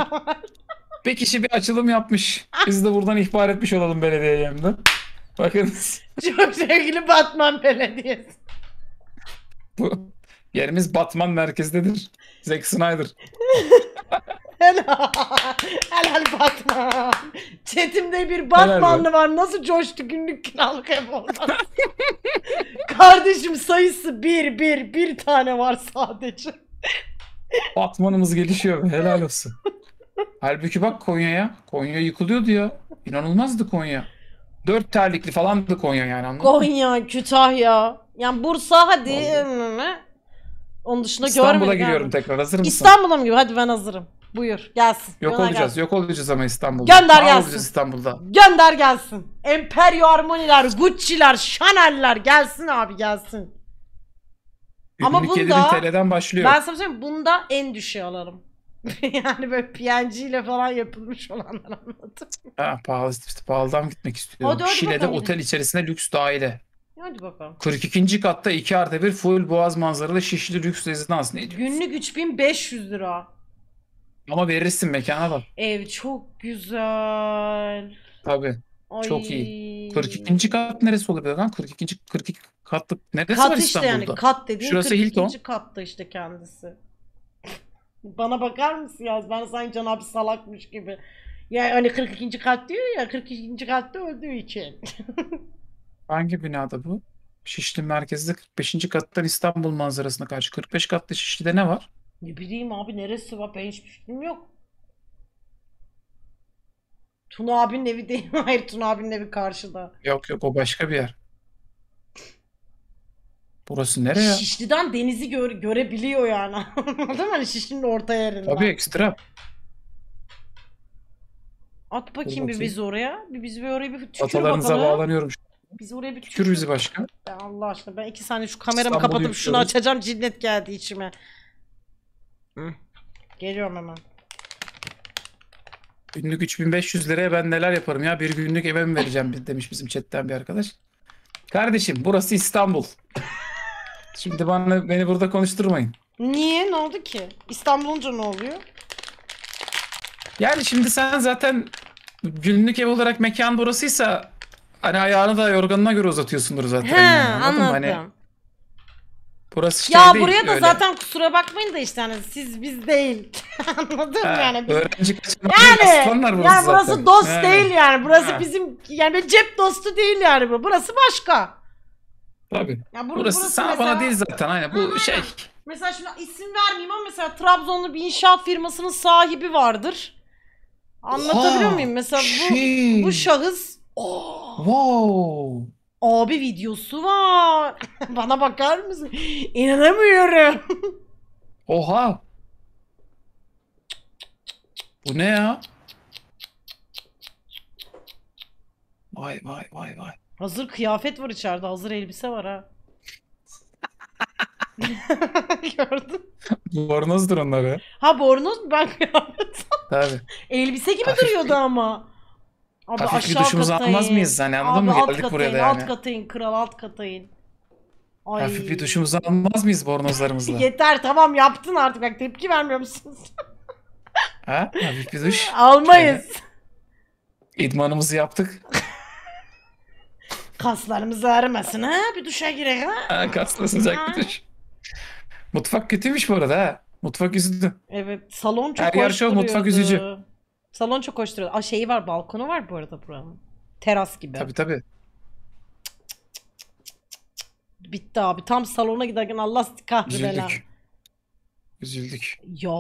Bir kişi bir açılım yapmış. Biz de buradan ihbar etmiş olalım belediyeye hem de. Bakınız. Çok sevgili Batman Belediyesi. Bu yerimiz Batman merkezdedir. Zack Snyder. Helal. Helal Batman. Çetimde bir Batmanlı var. Nasıl coştu günlük kiralık ev oradan. Kardeşim sayısı bir, bir, bir tane var sadece. Batman'ımız gelişiyor. Helal olsun. Halbuki bak Konya'ya. Konya yıkılıyordu ya. İnanılmazdı Konya. Dört terlikli falandı Konya yani anladın Konya, mı? Kütahya. Yani Bursa hadi. Onun dışında görmedim. İstanbul'a giriyorum tekrar. Hazır mısın? İstanbul'a mı giriyorum? Hadi ben hazırım. Buyur gelsin. Yok olacağız. Gelsin. Yok olacağız ama İstanbul'da. Gönder Mal gelsin. İstanbul'da. Gönder gelsin. Emperio Armoni'ler, Gucci'ler, Chanel'ler gelsin abi gelsin. Ama bunda TL'den başlıyor. Ben sana söyleyeyim bunda en düşüğü alalım. yani böyle PNG ile falan yapılmış olanlar anlatım. Ha, pahalı, işte, pahalıdan gitmek istiyorum. Hadi, hadi Şile'de bakalım. otel içerisinde lüks daire. Hadi bakalım. 42. katta 2 artı 1 full boğaz manzaralı şişli lüks rezidans ne diyorsun? Günlük 3500 lira. Ama verirsin mekana bak. Ev çok güzel. Tabii. Ay. Çok iyi. 42. kat neresi olabilir lan? 42. 42 katlı neresi kat var işte İstanbul'da? yani kat dediğin Şurası 42. Hilton. katta işte kendisi. Bana bakar mısın ya? Ben sanki Can abi salakmış gibi. Yani hani 42. kat diyor ya 42. katta öldüğü için. Hangi binada bu? Şişli merkezde 45. kattan İstanbul manzarasına karşı. 45 katlı Şişli'de ne var? Ne bileyim abi neresi var ben hiçbir fikrim yok. Tuna abinin evi değil. Hayır Tuna abinin evi karşıda. Yok yok o başka bir yer. Burası nereye? Şişli'den denizi gör görebiliyor yani. Anladın mı? Hani Şişli'nin orta yerinden. Tabii ekstra. At bakayım bir biz oraya. Bir biz bir oraya bir tükür Atalarınıza bakalım. bağlanıyorum. Biz oraya bir tükür. Tükür bizi başka. Ya Allah aşkına ben iki saniye şu kameramı İstanbul kapatıp şunu yürüyorum. Şey. açacağım cinnet geldi içime. Geliyorum hemen. Günlük 3500 liraya ben neler yaparım ya bir günlük eve mi vereceğim demiş bizim chatten bir arkadaş. Kardeşim burası İstanbul. Şimdi bana beni burada konuşturmayın. Niye? Ne oldu ki? İstanbul'unca ne oluyor? Yani şimdi sen zaten günlük ev olarak mekan burasıysa hani ayağını da yorganına göre uzatıyorsundur zaten. He, yani. Hani anladım. Hani, Burası şey ya değil, buraya da öyle. zaten kusura bakmayın da işte hani siz biz değil. Anladın mı yani? öğrenci Öğrenci yani, aslanlar burası yani burası zaten. dost yani. değil yani. Burası ha. bizim yani cep dostu değil yani bu. Burası başka. Tabii. Ya bur burası, burası sana mesela... bana değil zaten aynen bu Hı-hı. şey. Mesela şimdi isim vermeyeyim ama mesela Trabzonlu bir inşaat firmasının sahibi vardır. Anlatabiliyor Oha, muyum? Mesela bu, şey. bu şahıs. Oh. Wow. Abi videosu var. Bana bakar mısın? İnanamıyorum. Oha. Bu ne ya? Vay vay vay vay. Hazır kıyafet var içeride. Hazır elbise var ha. Gördün. Bornoz onları. Ha bornoz mu? Ben kıyafet. Tabii. Elbise gibi Hafif duruyordu ama. Abi Hafif bir duşumuzu almaz mıyız? Hani anladın Abi mı? Geldik katayın, buraya da yani. Alt katayın kral alt katayın. Ay. Hafif bir duşumuzu almaz mıyız bornozlarımızla? Yeter tamam yaptın artık. Bak tepki vermiyor musunuz? ha? Hafif bir duş. Almayız. Şöyle. İdmanımızı yaptık. Kaslarımız ağrımasın ha. Bir duşa girek ha. ha kasla sıcak bir duş. Mutfak kötüymüş bu arada ha. Mutfak üzüldü. Evet salon çok Her yer şov mutfak üzücü. Salon çok hoş duruyor. Aa şeyi var balkonu var bu arada buranın. Teras gibi. Tabii tabii. Bitti abi. Tam salona giderken Allah kahretsin. ha. Üzüldük. Üzüldük. Ya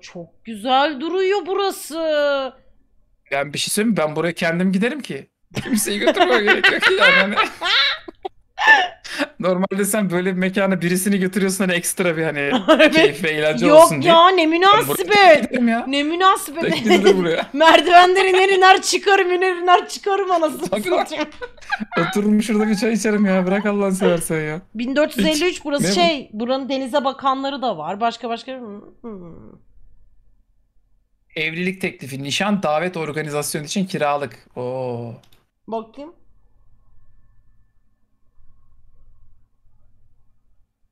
çok güzel duruyor burası. Ben bir şey söyleyeyim mi? Ben buraya kendim giderim ki. Kimseyi götürmeye gerek yok yani. Hani. Normalde sen böyle bir mekana birisini götürüyorsun hani ekstra bir hani keyif ve eğlence Yok olsun ya, diye. Yok ya ne münasebet. Ne münasebet. Merdivenden iner iner çıkarım iner iner çıkarım anasını satayım. Otururum şurada bir çay içerim ya bırak Allah'ını seversen ya. 1453 burası ne şey buranın denize bakanları da var başka başka. Hmm. Evlilik teklifi, nişan, davet organizasyonu için kiralık. Oo. Bakayım.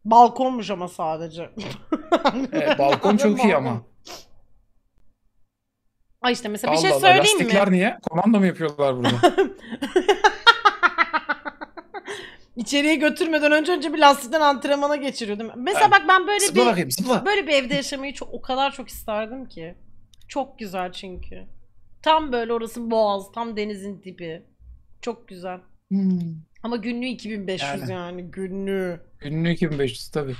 Balkonmuş ama sadece. Evet, balkon çok iyi ama. Ay işte mesela bir şey Allah Allah, söyleyeyim mi? Lastikler niye? Komando mu yapıyorlar burada? İçeriye götürmeden önce önce bir lastikten antrenmana geçiriyordum. Mesela bak ben böyle bir bakayım böyle bir evde yaşamayı çok o kadar çok isterdim ki. Çok güzel çünkü. Tam böyle orası boğaz, tam denizin dibi. Çok güzel. Hmm. Ama günlüğü 2500 yani, Yani. günlüğü. Günlük 2500 tabi.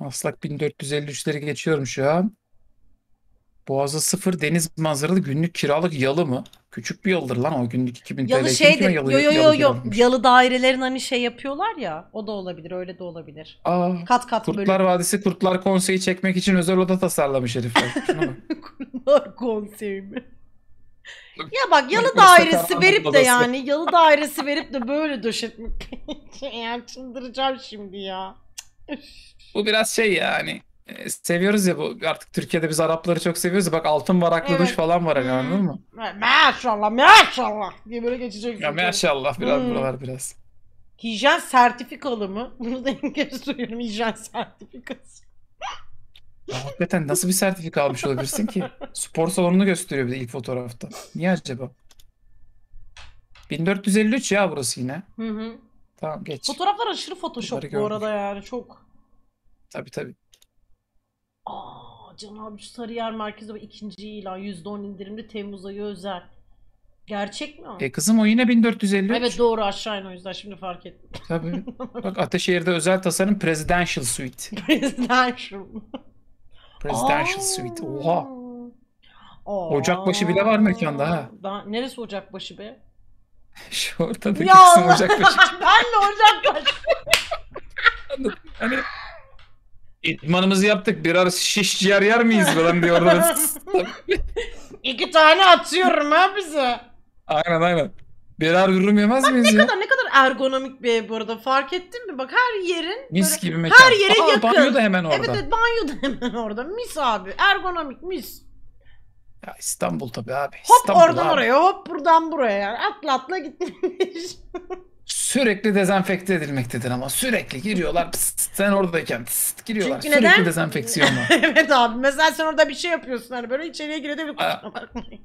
Aslak 1453'leri geçiyorum şu an. Boğazı sıfır deniz manzaralı günlük kiralık yalı mı? Küçük bir yalıdır lan o günlük 2000 TL. Yalı şeydir. Yo yo yo yo. Yalı dairelerin hani şey yapıyorlar ya. O da olabilir. Öyle de olabilir. Aa, kat kat Kurtlar bölüm. Vadisi Kurtlar Konseyi çekmek için özel oda tasarlamış herifler. Kurtlar Konseyi mi? Ya bak yalı dairesi verip de yani yalı dairesi verip de böyle döşetmek. Şey yani çıldıracağım şimdi ya. bu biraz şey yani e, seviyoruz ya bu artık Türkiye'de biz Arapları çok seviyoruz ya bak altın varaklı evet. duş falan var hmm. anladın mı? Maşallah maşallah diye böyle geçecek. Ya maşallah biraz hmm. buralar biraz. Hijyen sertifikalı mı? Bunu da en kez duyuyorum hijyen sertifikası. Ya hakikaten nasıl bir sertifika almış olabilirsin ki? Spor salonunu gösteriyor bir de ilk fotoğrafta. Niye acaba? 1453 ya burası yine. Hı hı. Tamam geç. Fotoğraflar aşırı Bunları bu gördük. arada yani çok. Tabii tabii. Aa Can abi şu Sarıyer Merkezi ve ikinci ilan %10 indirimli Temmuz ayı özel. Gerçek mi o? E kızım o yine 1453. Evet doğru aşağı in o yüzden şimdi fark ettim. Tabii. Bak Ateşehir'de özel tasarım Presidential Suite. Presidential. Presidential Aa. Suite. Oha. Aa. Ocakbaşı bile var mekanda ha. Ben, neresi Ocakbaşı be? Şu ortadaki ya kısım Allah. Ocakbaşı. Benle Ocakbaşı. hani İdmanımızı yaptık. Birer şiş ciğer yer miyiz falan diye orada. İki tane atıyorum ha bize. Aynen aynen. Birer ürün yemez Bak miyiz ne ya? kadar ne kadar ergonomik bir ev bu arada fark ettin mi? Bak her yerin Mis böyle, gibi mekan. her yere Aa, yakın. Banyo da hemen orada. Evet evet banyo da hemen orada. Mis abi. Ergonomik mis. Ya İstanbul tabii abi. Hop İstanbul oradan abi. oraya hop buradan buraya yani. Atla atla gitmiş. sürekli dezenfekte edilmektedir ama sürekli giriyorlar pst, sen oradayken pst, giriyorlar Çünkü sürekli neden? dezenfeksiyonu evet abi mesela sen orada bir şey yapıyorsun hani böyle içeriye girede bir kusura bakmayın.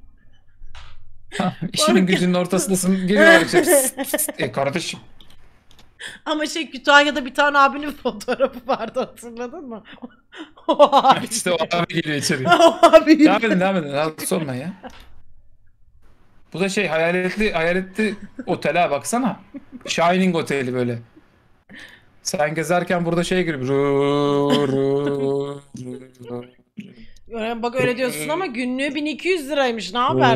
İşinin gücünün ortasındasın. Geliyorlar işte. Şey, e kardeşim. Ama şey Kütahya'da bir tane abinin fotoğrafı vardı hatırladın mı? o abi. İşte o abi geliyor içeri. o abi. Devam edin devam edin. Rahatsız olma ya. Bu da şey hayaletli hayaletli otel baksana. Shining oteli böyle. Sen gezerken burada şey gibi. Ru, ru, ru, ru. Bak öyle diyorsun ama günlüğü 1200 liraymış. Ne haber?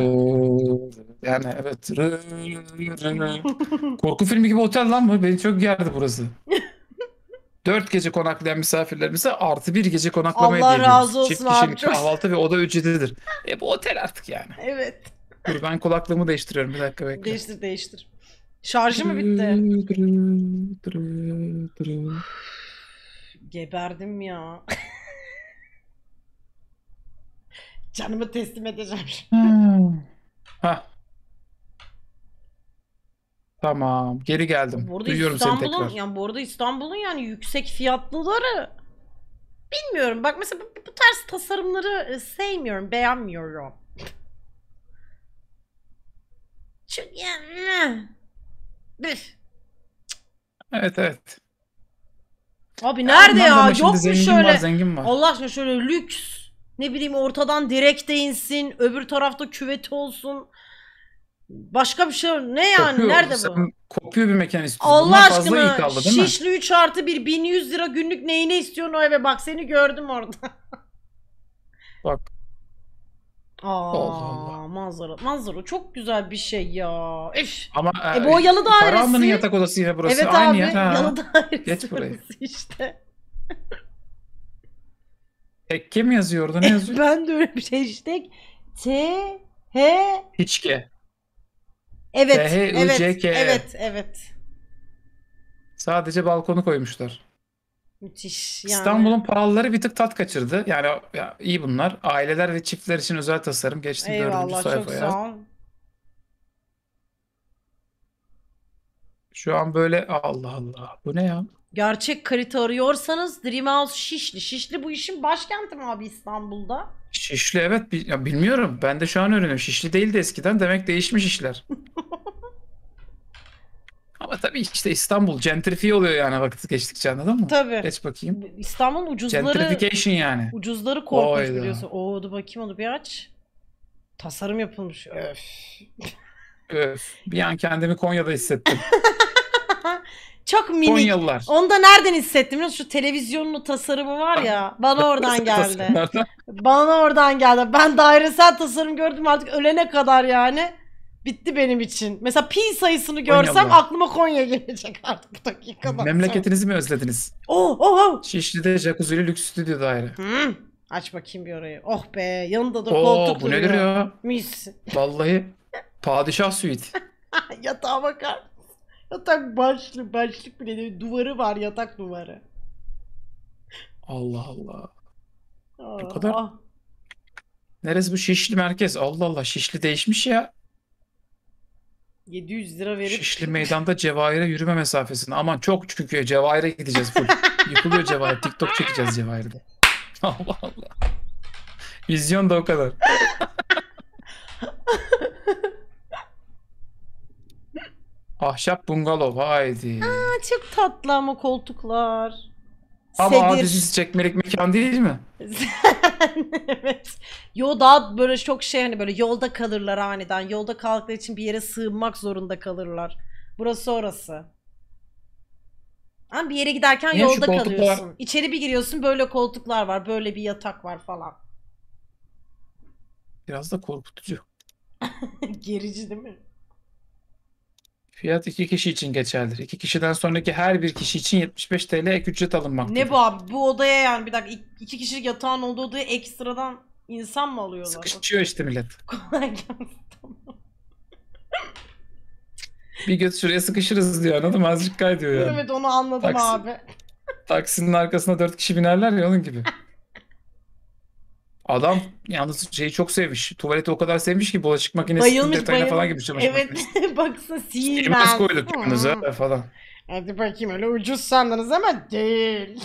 Yani evet. Korku filmi gibi otel lan bu. Beni çok gerdi burası. Dört gece konaklayan misafirlerimize artı bir gece konaklamaya Allah razı olsun Çift kişilik abi, kahvaltı ve oda ücretidir. E bu otel artık yani. Evet. Dur ben kulaklığımı değiştiriyorum bir dakika bekle. Değiştir değiştir. Şarjı mı bitti? Geberdim ya. Canımı teslim edeceğim. Hmm. Tamam. Geri geldim. Bu arada seni tekrar. yani bu arada İstanbul'un yani yüksek fiyatlıları bilmiyorum. Bak mesela bu, bu tarz tasarımları e, sevmiyorum, beğenmiyorum. Çünkü yani Üf. Evet evet. Abi nerede ya? Anlamadım, Yok mu şöyle? Var, zengin var. Allah aşkına şöyle lüks ne bileyim ortadan direk değinsin, Öbür tarafta küveti olsun. Başka bir şey ne yani kopuyor, nerede bu? Kopuyor bir mekanizma. Allah Bundan aşkına kaldı, Şişli 3 artı 1 1100 lira günlük neyine istiyorsun o eve bak seni gördüm orada. bak. Aa, Allah Allah. manzara. Manzara çok güzel bir şey ya. Üf. Ama e, e, bu yalı dairesi. Karahanlı'nın yatak odası yine burası. Evet Aynı abi, ya. yalı dairesi Geç burayı. işte. Tekke mi yazıyordu? Ne yazıyor? ben de öyle bir şey işte. T H Hiçke. Evet, T H I C evet, K. E. evet, evet. Sadece balkonu koymuşlar. Müthiş yani. İstanbul'un pahalıları bir tık tat kaçırdı. Yani ya, iyi bunlar. Aileler ve çiftler için özel tasarım. Geçtim dördüncü Eyvallah çok sayfaya. sağ ol. Şu an böyle Allah Allah. Bu ne ya? Gerçek kalite arıyorsanız Dreamhouse Şişli. Şişli bu işin başkenti mi abi İstanbul'da? Şişli evet ya bilmiyorum. Ben de şu an öğreniyorum. Şişli değildi eskiden. Demek değişmiş işler. Ama tabii işte İstanbul gentrifiye oluyor yani vakit geçtikçe anladın mı? Tabii. Geç bakayım. İstanbul ucuzları Gentrification yani. ucuzları korkunç Oyda. biliyorsun. Oo dur bakayım onu bir aç. Tasarım yapılmış. Öf. Öf. Bir an kendimi Konya'da hissettim. Çok minik. Konyalılar. Onu da nereden hissettim? Şu televizyonun tasarımı var ya. Bana oradan geldi. bana oradan geldi. Ben dairesel tasarım gördüm artık ölene kadar yani. Bitti benim için. Mesela pi sayısını görsem Konyalı. aklıma Konya gelecek artık bu dakikada. Memleketinizi mi özlediniz? Oh oh oh. Şişli'de jacuzzi'li lüks stüdyo daire. Hmm. Aç bakayım bir orayı. Oh be yanında da Oo, koltuk duruyor. bu nedir ya? Mis. Vallahi padişah suite. Yatağa bakar. Yatak başlık, başlık bile değil. Duvarı var yatak duvarı. Allah Allah. Ne kadar? Neresi bu Şişli merkez? Allah Allah Şişli değişmiş ya. 700 lira verip Şişli meydanda Cevahir'e yürüme mesafesinde. Aman çok çünkü Cevahir'e gideceğiz full. Yıkılıyor Cevahir. TikTok çekeceğiz Cevahir'de. Allah Allah. Vizyon da o kadar. Ahşap bungalov haydi. Aa, çok tatlı ama koltuklar. Ama Sedir. adresiz çekmelik mekan değil mi? evet. Yo daha böyle çok şey hani böyle yolda kalırlar aniden. Yolda kaldıkları için bir yere sığınmak zorunda kalırlar. Burası orası. Ama bir yere giderken Niye yolda kalıyorsun. İçeri bir giriyorsun böyle koltuklar var, böyle bir yatak var falan. Biraz da korkutucu. Gerici değil mi? Fiyat iki kişi için geçerlidir. İki kişiden sonraki her bir kişi için 75 TL ek ücret alınmaktadır. Ne bu abi? Bu odaya yani bir dakika iki kişilik yatağın olduğu odaya ekstradan insan mı alıyorlar? Sıkışıyor işte millet. Kolay Bir göt şuraya sıkışırız diyor anladın mı? Azıcık kay diyor yani. Evet onu anladım Taksi. abi. Taksinin arkasına dört kişi binerler ya onun gibi. Adam yalnız şeyi çok sevmiş. Tuvaleti o kadar sevmiş ki bulaşık makinesi Bayılmış, detayına bayılmış. falan girmiş çamaşır Evet makinesi. baksana Siemens. koyduk yanınıza falan. Hadi bakayım öyle ucuz sandınız ama değil.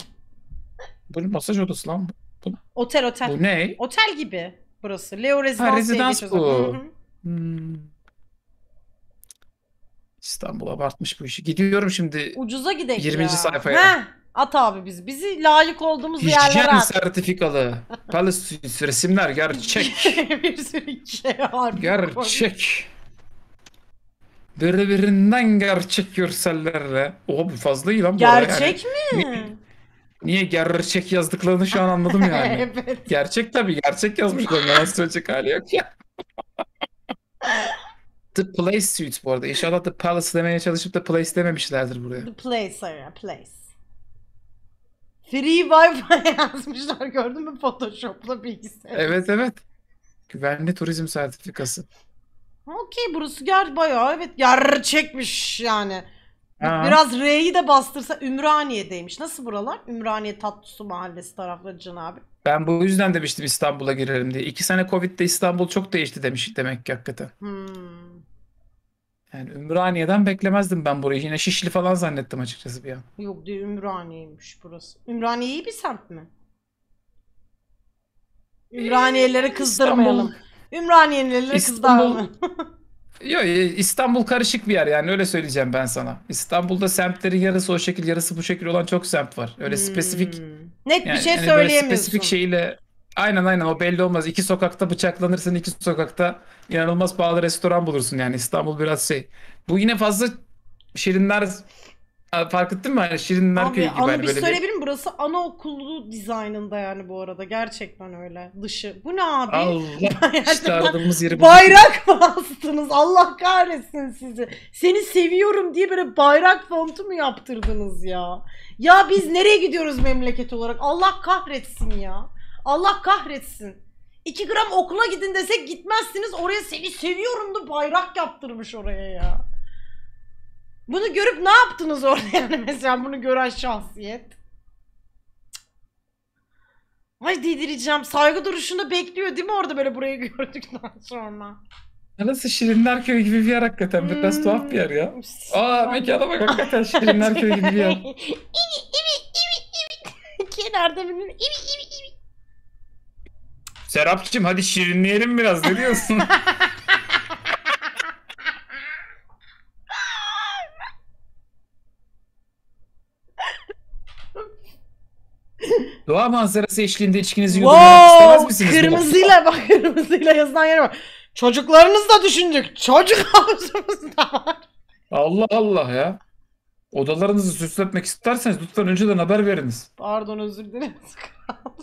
Bu ne masaj odası lan. Otel otel. Bu ne? Otel gibi burası. Leo Residans diye rezidans bu. Hmm. İstanbul abartmış bu işi. Gidiyorum şimdi Ucuza gidelim 20. ya. sayfaya. Ha, At abi biz. Bizi layık olduğumuz Hijyen yerlere at. sertifikalı. Palis resimler gerçek. bir sürü şey var. Gerçek. Birbirinden gerçek görsellerle. Oha bu fazla iyi lan bu Gerçek yani. mi? Niye, gerçek yazdıklarını şu an anladım yani. evet. Gerçek tabii gerçek yazmışlar. Yalan söyleyecek hali yok ya. The Place Suite bu arada. İnşallah The Palace demeye çalışıp The Place dememişlerdir buraya. The Place, sorry, Place. Free Wi-Fi yazmışlar gördün mü Photoshop'la bilgisayar. Evet evet. Güvenli turizm sertifikası. Okey burası ger bayağı evet gerçekmiş yani. Aa. Biraz R'yi de bastırsa Ümraniye'deymiş. Nasıl buralar? Ümraniye Tatlısu Mahallesi tarafları Can abi. Ben bu yüzden demiştim İstanbul'a girerim diye. İki sene Covid'de İstanbul çok değişti demiş demek ki hakikaten. Hmm. Yani Ümraniye'den beklemezdim ben burayı. Yine Şişli falan zannettim açıkçası bir an. Yok değil Ümraniye'ymiş burası. Ümraniye iyi bir semt mi? Ee, Ümraniyelere kızdırmayalım. Ümraniyelere kızdırmayalım. Yok e, İstanbul karışık bir yer yani öyle söyleyeceğim ben sana. İstanbul'da semtlerin yarısı o şekil yarısı bu şekil olan çok semt var. Öyle hmm. spesifik. Net yani, bir şey yani söyleyemiyorsun. spesifik şeyle Aynen aynen o belli olmaz. İki sokakta bıçaklanırsın, iki sokakta inanılmaz pahalı restoran bulursun yani İstanbul biraz şey. Bu yine fazla şirinler fark ettin mi? Yani şirinler Abi, köyü gibi. Ama hani bir böyle söyleyebilir miyim? Burası anaokulu dizaynında yani bu arada. Gerçekten öyle. Dışı. Bu ne abi? Allah işte aradığımız yeri Bayrak mı astınız? Allah kahretsin sizi. Seni seviyorum diye böyle bayrak fontu mu yaptırdınız ya? Ya biz nereye gidiyoruz memleket olarak? Allah kahretsin ya. Allah kahretsin. 2 gram okula gidin desek gitmezsiniz. Oraya seni seviyorum da bayrak yaptırmış oraya ya. Bunu görüp ne yaptınız orada yani mesela bunu gören şahsiyet? Ay dedireceğim. Saygı duruşunda bekliyor değil mi orada böyle burayı gördükten sonra? Nasıl Şirinler Köyü gibi bir yer hakikaten. Biraz hmm. tuhaf bir yer ya. Hmm. Aa mekana bak hakikaten Şirinler Köyü gibi bir yer. ivi ivi ivi ivi. Kenarda birinin ivi ivi Serapçım hadi şirinleyelim biraz ne diyorsun? Doğa manzarası eşliğinde içkinizi yudumlamak istemez misiniz? Kırmızıyla bak kırmızıyla yazılan yer var. Çocuklarınız da düşündük. Çocuk havuzumuz da var. Allah Allah ya. Odalarınızı süsletmek isterseniz lütfen önceden haber veriniz. Pardon özür dilerim.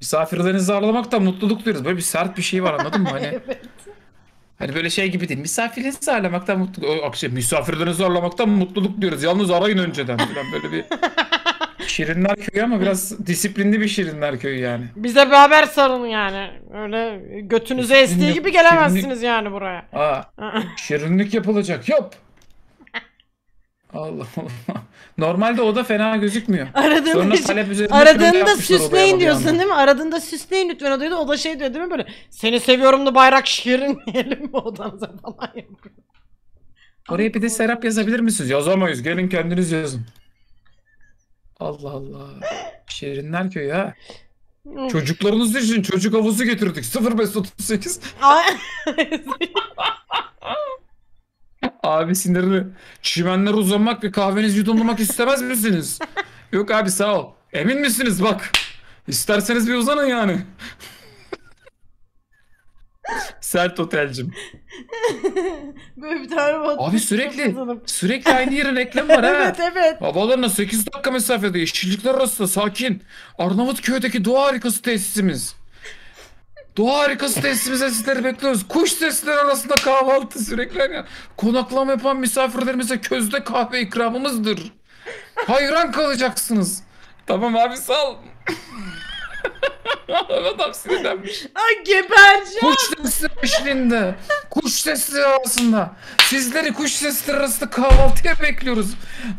Misafirlerinizi ağırlamaktan mutluluk duyuyoruz. Böyle bir sert bir şey var anladın mı? Hani, evet. Hani böyle şey gibi değil. Misafirlerinizi ağırlamaktan mutluluk... Şey, misafirlerinizi ağırlamaktan mutluluk diyoruz. Yalnız arayın önceden falan böyle bir... Şirinler köyü ama biraz disiplinli bir Şirinler köyü yani. Bize bir haber sarın yani. Öyle götünüzü estiği gibi gelemezsiniz şirinlik... yani buraya. Aa, şirinlik yapılacak. Yap. Allah Allah. Normalde o da fena gözükmüyor. Aradığında, Sonra talep üzerine aradığında süsleyin diyorsun değil mi? Aradığında süsleyin lütfen odayı da o da şey diyor değil mi böyle seni seviyorum da bayrak şiirin diyelim mi odanıza falan yapıyor. Oraya bir de Serap yazabilir misiniz? Yazamayız. Gelin kendiniz yazın. Allah Allah. Şirinler köyü ha. Hmm. Çocuklarınız için çocuk havuzu getirdik. 0538. Abi sinirli. Çimenler uzanmak ve kahvenizi yudumlamak istemez misiniz? Yok abi sağ ol. Emin misiniz bak. İsterseniz bir uzanın yani. Sert otelcim. Böyle bir tane Abi sürekli sürekli aynı yerin reklam var ha. evet evet. Havalarına 8 dakika mesafede yeşillikler arasında sakin. Arnavutköy'deki doğa harikası tesisimiz. Doğa harikası tesisimize sizleri bekliyoruz. Kuş sesleri arasında kahvaltı sürekli. Yani konaklama yapan misafirlerimize közde kahve ikramımızdır. Hayran kalacaksınız. Tamam abi sal. Adam sinirlenmiş. Ay gebereceğim. Kuş sesi eşliğinde. Kuş sesi arasında. Sizleri kuş sesi arasında kahvaltıya bekliyoruz.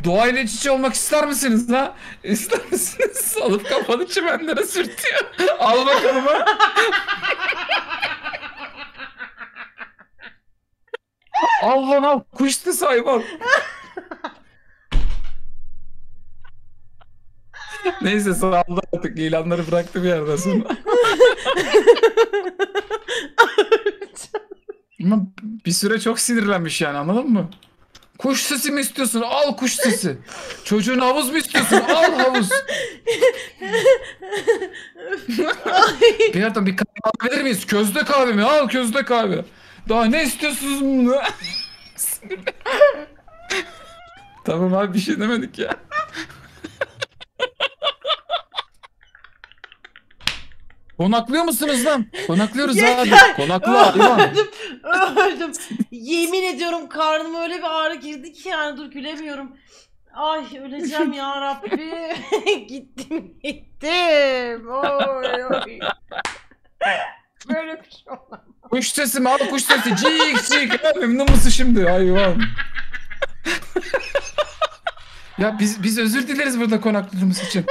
Doğayla iç içe olmak ister misiniz ha? İster misiniz? Alıp kafanı çimenlere sürtüyor. Al bakalım ha. al lan al. Kuş sesi hayvan. Neyse sağoldu artık ilanları bıraktı bir yerden sonra. Ama bir süre çok sinirlenmiş yani anladın mı? Kuş sesi mi istiyorsun? Al kuş sesi. Çocuğun havuz mu istiyorsun? Al havuz. bir yerden bir kahve alabilir miyiz? Közde kahve mi? Al közde kahve. Daha ne istiyorsunuz bunu? tamam abi bir şey demedik ya. Konaklıyor musunuz lan? Konaklıyoruz abi. Konakla hayvan. Öldüm. Öldüm. Yemin ediyorum karnıma öyle bir ağrı girdi ki yani dur gülemiyorum. Ay öleceğim ya Rabbi. gittim gittim. Oy oy. Böyle bir şey olmaz. Kuş sesi mi abi kuş sesi? Cik cik. Ya, memnun musun şimdi? Hayvan. ya biz biz özür dileriz burada konaklığımız için.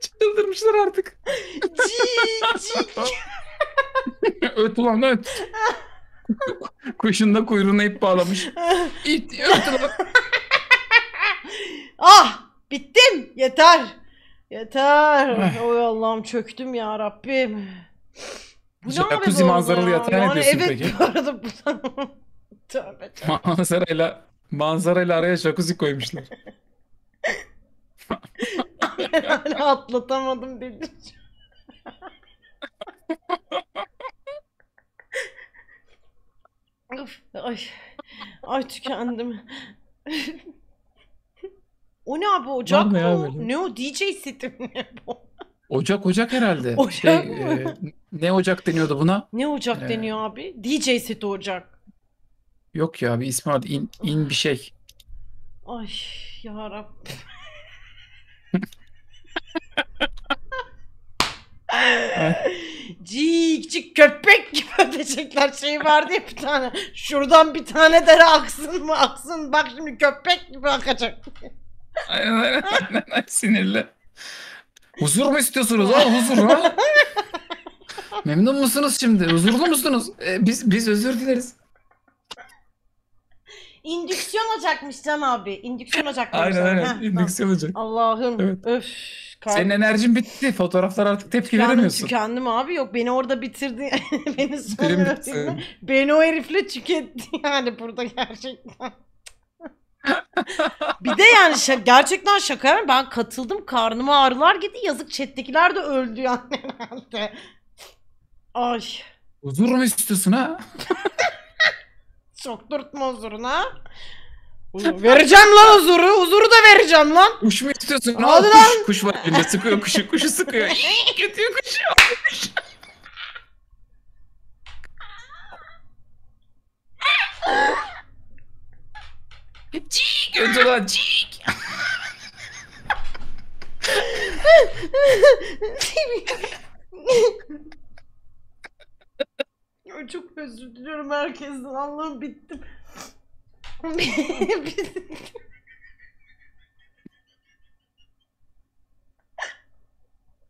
Çıldırmışlar artık. Cik cik. öt ulan öt. Kuşun da kuyruğuna ip bağlamış. İt öt ulan. ah bittim yeter. Yeter. Eh. Oy Allah'ım çöktüm ya Rabbim. Bu şey, Jacuzzi manzaralı ya? yatağa ne diyorsun evet, peki? Evet bu arada buradan... tövbe tövbe. Manzarayla, manzarayla araya jacuzzi koymuşlar. Hala atlatamadım dedi. Of, ay, ay tükendim. o ne abi ocak mı? Var Ne o DJ seti mi bu? Ocak ocak herhalde. Ocak şey, mı? E, ne ocak deniyordu buna? Ne ocak Ee, deniyor abi? DJ seti ocak. Yok ya bir ismi vardı. in in bir şey. Ay ya Rabbim. cik cik köpek gibi ötecekler şey vardı ya bir tane. Şuradan bir tane dere aksın mı aksın bak şimdi köpek gibi akacak. aynen aynen aynen sinirli. Huzur mu istiyorsunuz? Al huzur ha. Memnun musunuz şimdi? Huzurlu musunuz? Ee, biz biz özür dileriz. İndüksiyon ocakmış Can abi. İndüksiyon ocakmış. Aynen aynen. Ha, İndüksiyon ocak. Allah'ım. Evet. Öf. Kalbim. Senin enerjin bitti. Fotoğraflar artık tepki tükendim, veremiyorsun. Tükendim abi. Yok beni orada bitirdi. beni sonra Beni o herifle tüketti yani burada gerçekten. bir de yani şa- gerçekten şaka ben katıldım karnıma ağrılar gitti yazık chat'tekiler de öldü yani herhalde. Ay. Huzur mu istiyorsun ha? Çok durtma huzuruna. vereceğim lan huzuru. Huzuru da vereceğim lan. Kuş mu istiyorsun? Ne oldu lan? Kuş, kuş var elinde sıkıyor kuşu kuşu sıkıyor. Kötü kuşu. Cik öldü lan cik. çok özür diliyorum herkesten. Allah'ım bittim.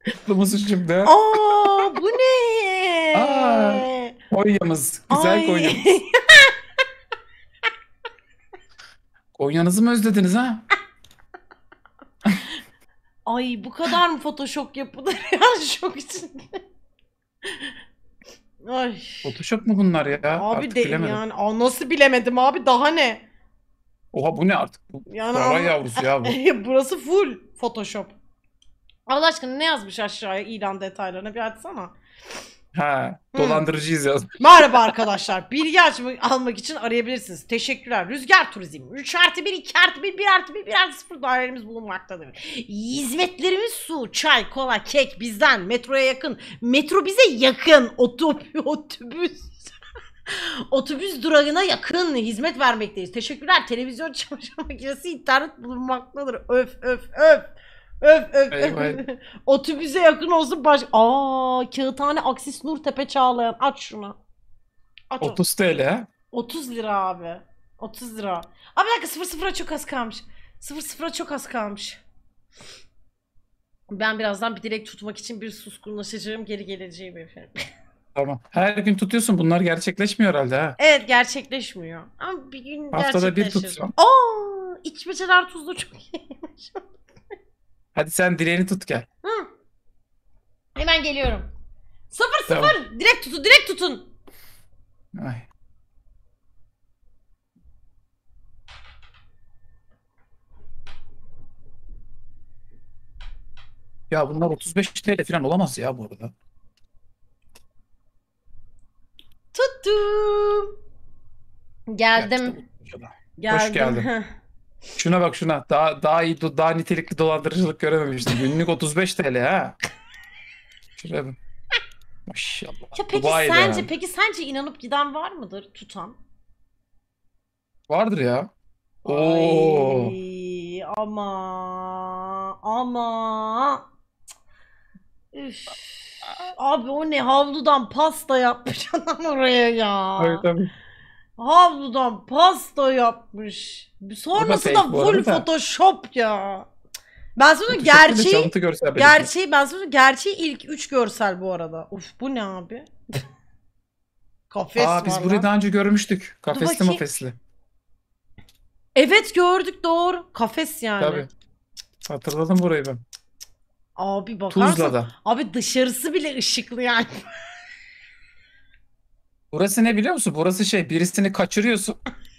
Kutlaması şimdi. Aa bu ne? Aa, Konya'mız. Güzel Ay. Konya'mız. Konya'nızı mı özlediniz ha? Ay bu kadar mı Photoshop yapılır ya şok içinde? Ay. Photoshop mu bunlar ya? Abi Artık bilemedim. yani. Aa, nasıl bilemedim abi daha ne? Oha bu ne artık? Bu yani saray ama... yavrusu ya bu. Burası full Photoshop. Allah aşkına ne yazmış aşağıya ilan detaylarına bir açsana. Ha, dolandırıcıyız yaz. Merhaba arkadaşlar. Bilgi açmak, almak için arayabilirsiniz. Teşekkürler. Rüzgar Turizm. 3 artı 1, 2 artı 1, 1 artı 1, 1 artı 0 dairelerimiz bulunmaktadır. Hizmetlerimiz su, çay, kola, kek bizden. Metroya yakın. Metro bize yakın. Otop, otobüs. Otobüs durağına yakın hizmet vermekteyiz. Teşekkürler. Televizyon çamaşır makinesi internet bulunmaktadır. Öf öf öf öf öf. Otobüse yakın olsun baş... Aa kağıthane Aksis Nurtepe Çağlayan. Aç şunu. Aç onu. 30 TL ha? 30 lira abi. 30 lira. Abi bir dakika 00'a çok az kalmış. 00'a çok az kalmış. Ben birazdan bir dilek tutmak için bir suskunlaşacağım, geri geleceğim efendim. Tamam. Her gün tutuyorsun. Bunlar gerçekleşmiyor herhalde ha. Evet gerçekleşmiyor. Ama bir gün Haftada bir tutsam. tutacağım. Aa, içmeceler tuzlu çok iyi. Hadi sen direğini tut gel. Hı. Hemen geliyorum. Sıfır sıfır. Tamam. Direkt tutun direkt tutun. Ay. Ya bunlar 35 TL falan olamaz ya bu arada. Tuttum. Geldim. Gerçekten. Geldim. Hoş geldin. Şuna bak şuna. Daha daha iyi daha nitelikli dolandırıcılık görememiştim. Günlük 35 TL ha. Şuraya bak. Maşallah. Ya peki Dubai'de sence yani. peki sence inanıp giden var mıdır tutan? Vardır ya. Oo. ama ama Üf. Abi o ne havludan pasta yapmış adam oraya ya. Evet, tabii. Havludan pasta yapmış. Sonrasında full photoshop ya. Ben sana Photoshop'ta da gerçeği gerçeği ben sana gerçeği ilk 3 görsel bu arada. Uf bu ne abi? Kafes Aa biz burayı daha önce görmüştük. Kafesli bakayım. mafesli. Evet gördük doğru. Kafes yani. Tabii. Hatırladım burayı ben. Abi bakarsın. Tuzla'da. Abi dışarısı bile ışıklı yani. Burası ne biliyor musun? Burası şey birisini kaçırıyorsun.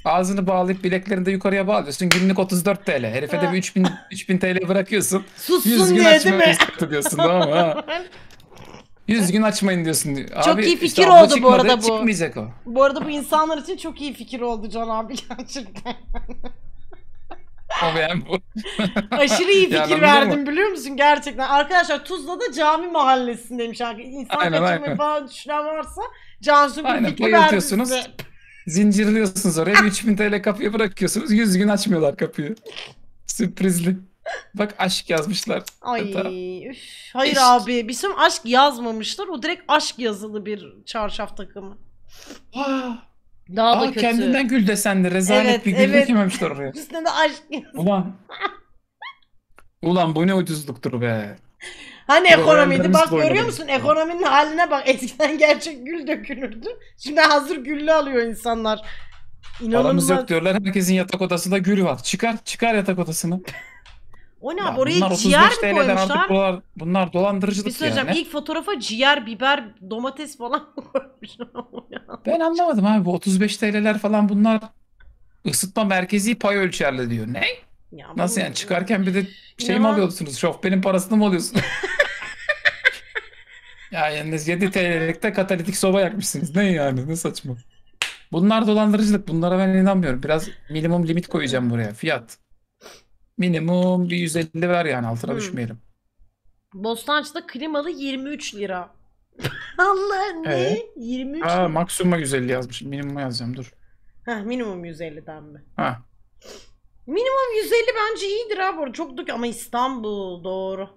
Ağzını bağlayıp bileklerini de yukarıya bağlıyorsun. Günlük 34 TL. Herife de bir 3000, 3000 TL bırakıyorsun. Sussun diye değil mi? diyorsun tamam Ha. 100 gün açmayın diyorsun. Abi, çok iyi fikir işte oldu bu arada bu. Çıkmayacak o. Bu arada bu insanlar için çok iyi fikir oldu Can abi gerçekten aklıma bu. Aşırı iyi fikir verdim mı? biliyor musun gerçekten. Arkadaşlar Tuzla'da cami mahallesindeymiş. Yani İnsan Aynen, kaçırmayı aynen. falan düşünen varsa Cansu bir Aynen, fikir verdi bayıltıyorsunuz. size. Zincirliyorsunuz oraya. 3000 TL kapıyı bırakıyorsunuz. 100 gün açmıyorlar kapıyı. Sürprizli. Bak aşk yazmışlar. Ay üf. Hayır Eşit. abi. Bizim aşk yazmamışlar. O direkt aşk yazılı bir çarşaf takımı. Ah! Daha Aa, da kötü. Kendinden gül desenli rezalet evet, bir gül evet. dikememişler oraya. Üstüne de aşk Ulan. Ulan bu ne ucuzluktur be. Hani ekonomiydi bak görüyor oynadım. musun ekonominin haline bak eskiden gerçek gül dökülürdü. Şimdi hazır güllü alıyor insanlar. İnanılmaz. Paramız yok diyorlar herkesin yatak odasında gül var. Çıkar çıkar yatak odasını. O ne abi oraya ciğer mi TL'den koymuşlar? Dolar, bunlar dolandırıcılık bir şey yani. ilk fotoğrafa ciğer, biber, domates falan koymuşlar. ben anlamadım abi bu 35 TL'ler falan bunlar ısıtma merkezi pay ölçerli diyor. Ne? Ya Nasıl yani çıkarken bir de şey mi alıyorsunuz? Şofbenin parasını mı alıyorsunuz? ya yalnız 7 TL'likte katalitik soba yakmışsınız. Ne yani ne saçma. Bunlar dolandırıcılık. Bunlara ben inanmıyorum. Biraz minimum limit koyacağım buraya. Fiyat. Minimum bir 150 ver yani altına Hı. Hmm. düşmeyelim. Bostancı'da klimalı 23 lira. Allah ne? Evet. 23 lira. Aa, maksimuma 150 yazmışım. minimum yazacağım dur. Heh, minimum 150'den mi? Ha. Minimum 150 bence iyidir ha Çok dök ama İstanbul doğru.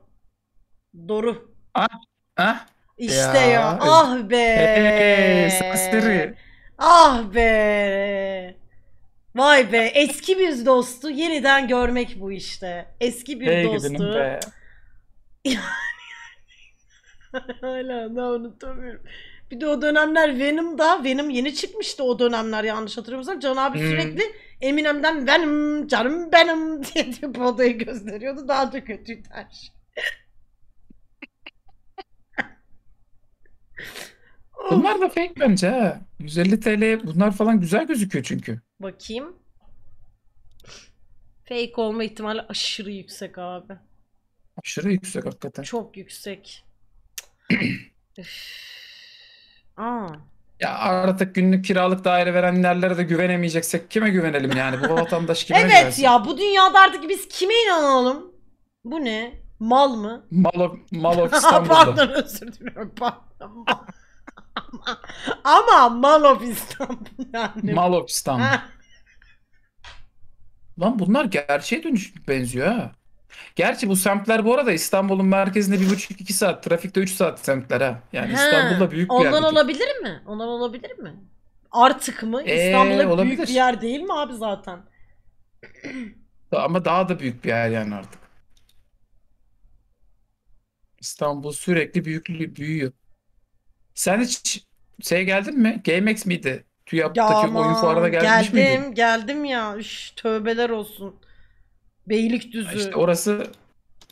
Doğru. Ah, ah. İşte ya. ya. Ah be. Hey, serseri. Ah be. Vay be eski bir dostu yeniden görmek bu işte. Eski bir Hey dostu. be. Hala da unutamıyorum. Bir de o dönemler Venom'da Venom yeni çıkmıştı o dönemler yanlış hatırlamıyorsam. Can abi Hmm. sürekli Eminem'den Venom canım benim diye, diye bu odayı gösteriyordu. Daha da kötüydü her şey. Bunlar da fake bence ha. 150 TL bunlar falan güzel gözüküyor çünkü. Bakayım. Fake olma ihtimali aşırı yüksek abi. Aşırı yüksek hakikaten. Çok yüksek. Üf. Aa. Ya artık günlük kiralık daire verenlerlere de güvenemeyeceksek kime güvenelim yani? Bu vatandaş kime Evet güvensin? ya bu dünyada artık biz kime inanalım? Bu ne? Mal mı? Mal mal of İstanbul'da. pardon özür diliyorum. Ama of İstanbul yani. of İstanbul. Lan bunlar gerçeğe dönüş benziyor ha. Gerçi bu semtler bu arada İstanbul'un merkezinde bir buçuk iki saat, trafikte üç saat semtler ha. Yani ha, İstanbul'da büyük bir yer. Ondan olabilir mi? Ondan olabilir mi? Artık mı? Ee, İstanbul'da olabilir. büyük bir yer değil mi abi zaten? Ama daha da büyük bir yer yani artık. İstanbul sürekli büyüklüğü büyüyor. Sen hiç şey geldin mi? GameX miydi? TÜYAP'taki ya aman, oyun fuarına gelmiş geldim, miydin? Geldim geldim ya. Üş, tövbeler olsun. Beylikdüzü. İşte orası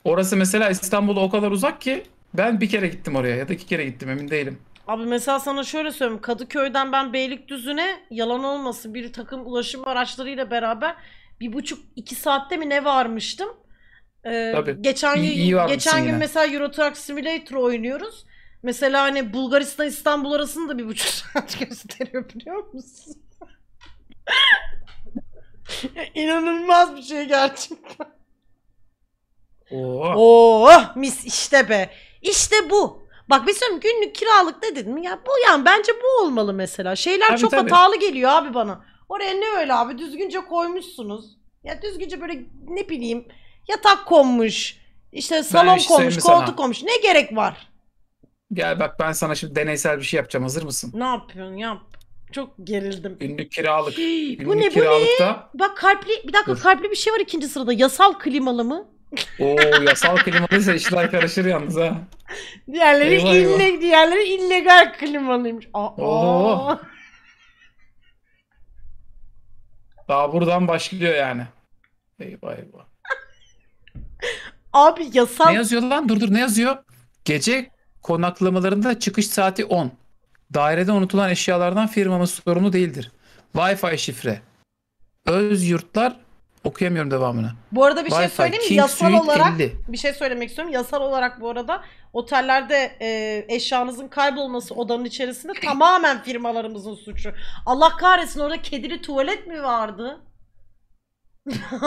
orası mesela İstanbul'a o kadar uzak ki ben bir kere gittim oraya ya da iki kere gittim emin değilim. Abi mesela sana şöyle söyleyeyim. Kadıköy'den ben Beylikdüzü'ne yalan olmasın bir takım ulaşım araçlarıyla beraber bir buçuk iki saatte mi ne varmıştım? Ee, Tabii. Geçen, iyi, iyi geçen gün yine. mesela Euro Truck Simulator oynuyoruz. Mesela hani Bulgaristan İstanbul arasında bir buçuk saat gösteriyor biliyor musun? İnanılmaz bir şey gerçekten. Oo. Oh mis işte be. İşte bu. Bak mesela günlük kiralık ne dedim ya bu yani bence bu olmalı mesela. Şeyler Tabii, çok tabii. hatalı geliyor abi bana. Oraya ne öyle abi düzgünce koymuşsunuz. Ya düzgünce böyle ne bileyim yatak konmuş. işte salon işte konmuş, koltuk sana. konmuş. Ne gerek var? Gel bak ben sana şimdi deneysel bir şey yapacağım. Hazır mısın? Ne yapıyorsun? Yap. Çok gerildim. Günlük kiralık. Hii, bu ne bu kiralıkta... ne? Bak kalpli bir dakika Dur. kalpli bir şey var ikinci sırada. Yasal klimalı mı? Oo yasal klimalıysa işler karışır yalnız ha. Diğerleri eyvah, ille, eyvah. diğerleri illegal klimalıymış. Aa. Oo. Daha buradan başlıyor yani. Eyvah eyvah. Abi yasal... Ne yazıyor lan? Dur dur ne yazıyor? Gece konaklamalarında çıkış saati 10. Dairede unutulan eşyalardan firmamız sorumlu değildir. Wi-Fi şifre. Öz yurtlar okuyamıyorum devamını. Bu arada bir şey söyleyeyim mi? King Yasal Suite olarak 50. bir şey söylemek istiyorum. Yasal olarak bu arada otellerde e, eşyanızın kaybolması odanın içerisinde tamamen firmalarımızın suçu. Allah kahretsin orada kedili tuvalet mi vardı?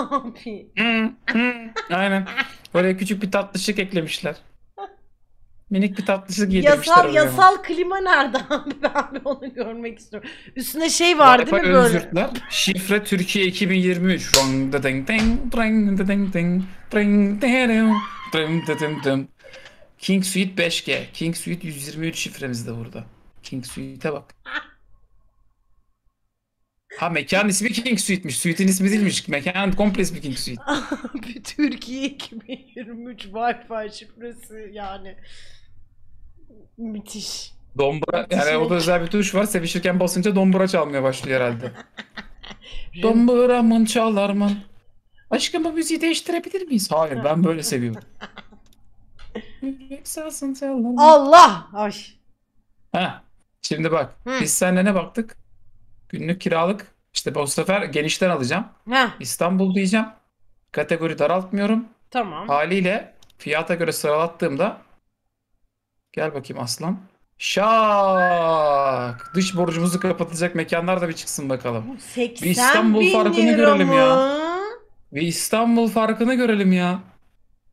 Aynen. Oraya küçük bir tatlışık eklemişler. Minik bir tatlışlık yedirmişler Yasal, yasal klima nerede abi? Ben onu görmek istiyorum. Üstüne şey var değil mi ön böyle? zırtlar. Şifre Türkiye 2023. Rong da ding ding, brang da ding ding, brang ding, King Suite 5G. King Suite 123 şifremiz de burada. King Suite'e bak. Ha mekan ismi King Suite'miş. Suite'in ismi değilmiş. Mekan komple ismi King Suite. Abi Türkiye 2023 Wi-Fi şifresi yani. Müthiş. Dombura, yani o da özel bir tuş var. Sevişirken basınca dombura çalmaya başlıyor herhalde. dombura mın çalar mı? Aşkım bu müziği değiştirebilir miyiz? Hayır ben böyle seviyorum. Allah! Ay. Ha, şimdi bak. Hı. Biz seninle ne baktık? Günlük kiralık. İşte bu sefer genişten alacağım. Ha. İstanbul diyeceğim. Kategori daraltmıyorum. Tamam. Haliyle fiyata göre sıralattığımda Gel bakayım aslan. Şak. Dış borcumuzu kapatacak mekanlar da bir çıksın bakalım. 80 bir İstanbul farkını görelim mu? ya. Bir İstanbul farkını görelim ya.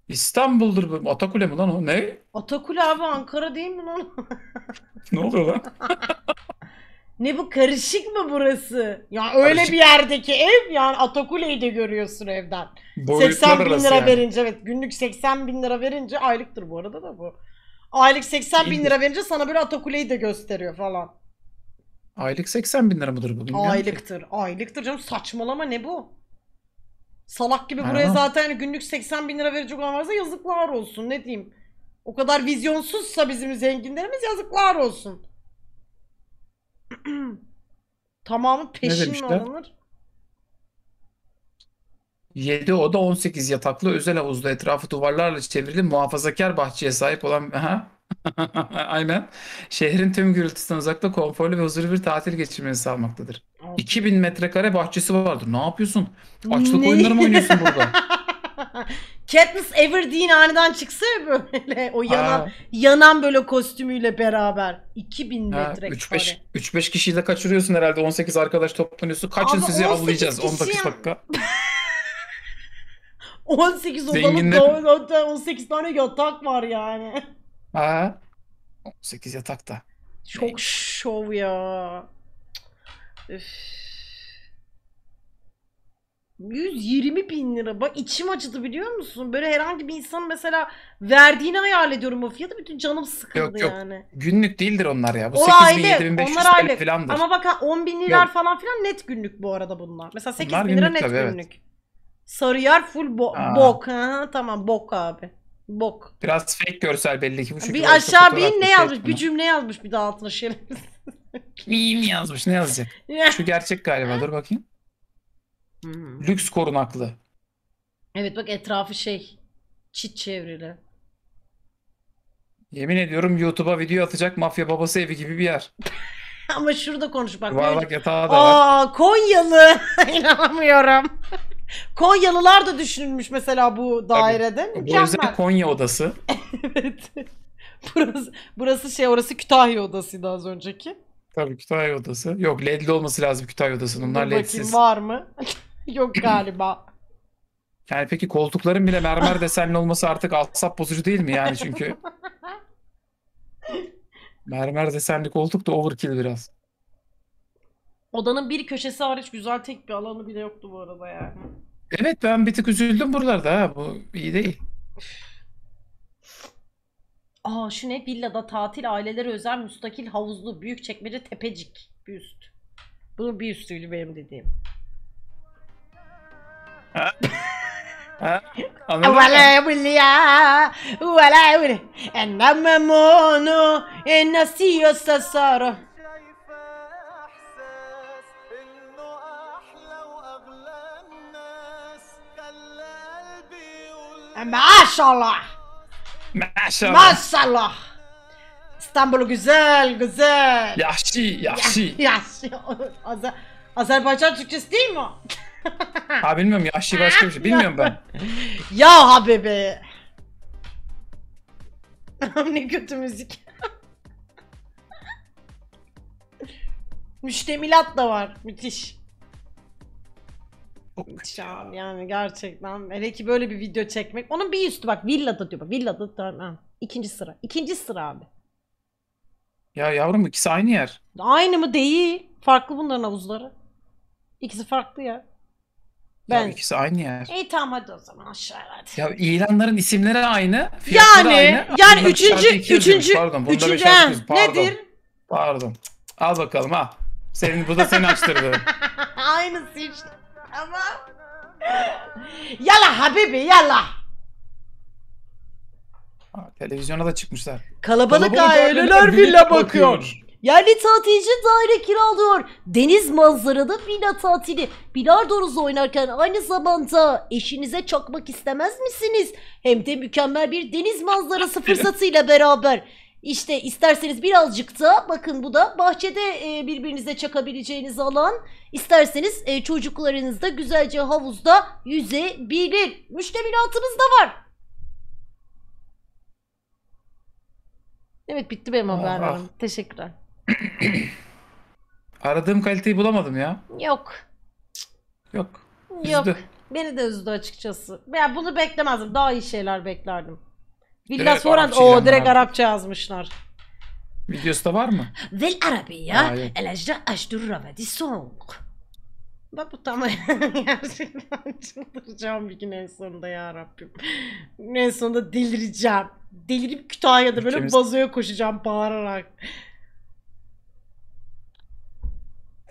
İstanbul'dur bu. Atakule mi lan o? Ne? Atakule abi Ankara değil mi lan? ne oluyor lan? ne bu karışık mı burası? Ya öyle bir yerdeki ev yani Atakule'yi de görüyorsun evden. Boyutlar 80 bin lira yani. verince evet günlük 80 bin lira verince aylıktır bu arada da bu. Aylık 80 bin lira verince sana bir atakuleyi de gösteriyor falan. Aylık 80 bin lira mıdır bu? Aylıktır. Aylıktır canım saçmalama ne bu? Salak gibi Aynen. buraya zaten günlük 80 bin lira verecek olan varsa yazıklar olsun ne diyeyim. O kadar vizyonsuzsa bizim zenginlerimiz yazıklar olsun. Tamamı peşin alınır? 7 oda 18 yataklı özel havuzlu etrafı duvarlarla çevrili muhafazakar bahçeye sahip olan aha. Aynen. Şehrin tüm gürültüsünden uzakta konforlu ve huzurlu bir tatil geçirmeni sağlamaktadır. 2000 metrekare bahçesi vardır. Ne yapıyorsun? Açlık Ne? oyunları mı oynuyorsun burada? Katniss Everdeen aniden çıksa ya böyle o yanan Ha, yanan böyle kostümüyle beraber 2000 ha, metrekare. 3-5 kişiyle kaçırıyorsun herhalde. 18 arkadaş toplanıyorsun. Kaçın Abi sizi 18 avlayacağız kişi dakika. 18 odalı Zenginler- doğ- otel, 18 tane yatak var yani. Ha? 8 yatakta. Çok şov ya. Üf. 120 bin lira. Bak içim acıdı biliyor musun? Böyle herhangi bir insanın mesela verdiğini hayal ediyorum o fiyatı. Bütün canım sıkıldı Yok, yok. yani. Günlük değildir onlar ya. Bu O 8 bin, aylık, 7500 onlar aylık. falandır. Ama bak 10 bin liralar falan filan net günlük bu arada bunlar. Mesela 8 Bunlar bin lira günlük net tabii, evet. günlük. Sarıyer full bo Aa. bok. Ha, tamam bok abi. Bok. Biraz fake görsel belli ki bu Bir aşağı bir ne yazmış? Bir cümle yazmış bir de altına şerefsiz. Meme yazmış ne yazacak? Şu gerçek galiba dur bakayım. Hmm. Lüks korunaklı. Evet bak etrafı şey çit çevrili. Yemin ediyorum YouTube'a video atacak mafya babası evi gibi bir yer. Ama şurada konuş bak. Yuvarlak yatağı da var. Konyalı. İnanamıyorum. Konyalılar da düşünülmüş mesela bu dairede. Tabii. Bu yüzden Konya odası. evet. Burası, burası şey orası Kütahya odasıydı az önceki. Tabii Kütahya odası. Yok ledli olması lazım Kütahya odasının. Bunlar Dur ledsiz. var mı? Yok galiba. Yani peki koltukların bile mermer desenli olması artık altsap bozucu değil mi yani çünkü? mermer desenli koltuk da overkill biraz. Odanın bir köşesi hariç güzel tek bir alanı bile yoktu bu arada yani. Evet ben bir tık üzüldüm buralarda ha. Bu iyi değil. Aa şu ne? Villada tatil aileleri özel müstakil havuzlu büyük çekmece tepecik bir üst. Bunun bir üstüydü benim dediğim. Ha? Ha? Anladın mı? Maşallah. Maşallah. Maşallah. İstanbul güzel, güzel. Yaxşı, yaxşı. Yaxşı. Azer Azerbaycan Türkçesi değil mi ha bilmiyorum yaxşı başka bir şey. Bilmiyorum ben. ya habibi. ne kötü müzik. Müştemilat da var. Müthiş. Çok kötü ya. Yani gerçekten. Hele ki böyle bir video çekmek. Onun bir üstü bak villada diyor. Bak villada tamam. İkinci sıra. İkinci sıra abi. Ya yavrum ikisi aynı yer. Aynı mı? Değil. Farklı bunların havuzları. İkisi farklı ya. Ben... Ya ikisi aynı yer. İyi tamam hadi o zaman aşağı hadi. Ya ilanların isimleri aynı. Fiyatları yani, aynı. Yani Bunda üçüncü, üçüncü, Pardon, üçüncü, Pardon. nedir? Pardon. Al bakalım ha. Senin, bu da seni açtırdı. Aynısı işte. Tamam. yalla Habibi yalla. Ha, televizyona da çıkmışlar. Kalabalık aileler villa bakıyor. Yerli tatilci daire kiralıyor. Deniz manzaralı villa tatili. Bilardonuz oynarken aynı zamanda eşinize çakmak istemez misiniz? Hem de mükemmel bir deniz manzarası fırsatıyla beraber. İşte isterseniz birazcık da bakın bu da bahçede e, birbirinize çakabileceğiniz alan. İsterseniz e, çocuklarınız da güzelce havuzda yüzebilir. Müştemilatınız da var. Evet bitti benim ah, haberim. Ah. Teşekkürler. Aradığım kaliteyi bulamadım ya. Yok. Yok. Üzdü. Yok. Beni de üzdü açıkçası. Ya bunu beklemezdim. Daha iyi şeyler beklerdim. Villa evet, Soran o direkt Arapça yazmışlar. Videosu da var mı? Vel Arabiya el ecra aşdur rabadi soğuk. Bak bu tamam gerçekten çıldıracağım bir gün en sonunda ya Rabbim. En sonunda delireceğim. Delirip Kütahya'da böyle Ülkemiz... vazoya koşacağım bağırarak.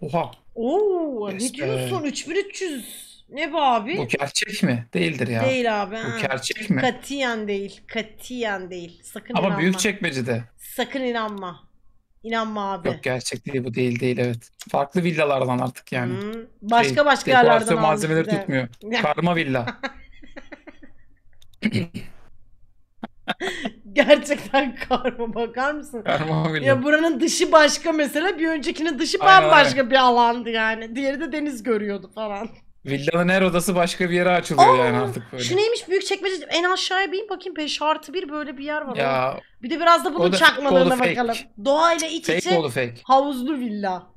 Oha. Oo, yes ne diyorsun? 3300 ne bu abi? Bu gerçek mi? Değildir ya. Değil abi. Bu ha. gerçek mi? Katiyen değil. Katiyen değil. Sakın Ama inanma. büyük çekmecede. Sakın inanma. İnanma abi. Yok gerçek değil bu değil değil evet. Farklı villalardan artık yani. Hmm. Başka şey, başka yerlerden malzemeleri de. tutmuyor. Karma villa. Gerçekten karma bakar mısın? Karma villa. Ya buranın dışı başka mesela bir öncekinin dışı aynen, bambaşka aynen. bir alandı yani. Diğeri de deniz görüyordu falan. Villanın her odası başka bir yere açılıyor Aa, yani artık böyle. Şu neymiş büyük çekmece en aşağıya bir bakayım 5 artı bir böyle bir yer var. Ya, bir de biraz da bunun o da- o çakmalarına da fake. bakalım. Doğayla iç Fake içe fake. havuzlu villa.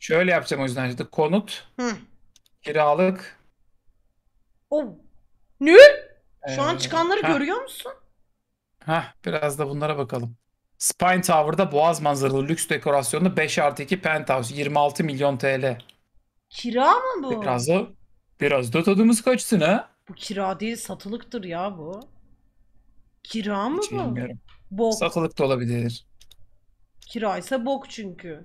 Şöyle yapacağım o yüzden işte konut, Hı. kiralık. Oh. Nül şu an ee, çıkanları ha, görüyor musun? ha, biraz da bunlara bakalım. Spine Tower'da boğaz manzaralı lüks dekorasyonlu 5 artı 2 penthouse 26 milyon TL. Kira mı bu? Biraz da Biraz da tadımız kaçsın ha. Bu kira değil satılıktır ya bu. Kira mı Hiç bu? bilmiyorum. Bok. Satılık da olabilir. Kiraysa bok çünkü.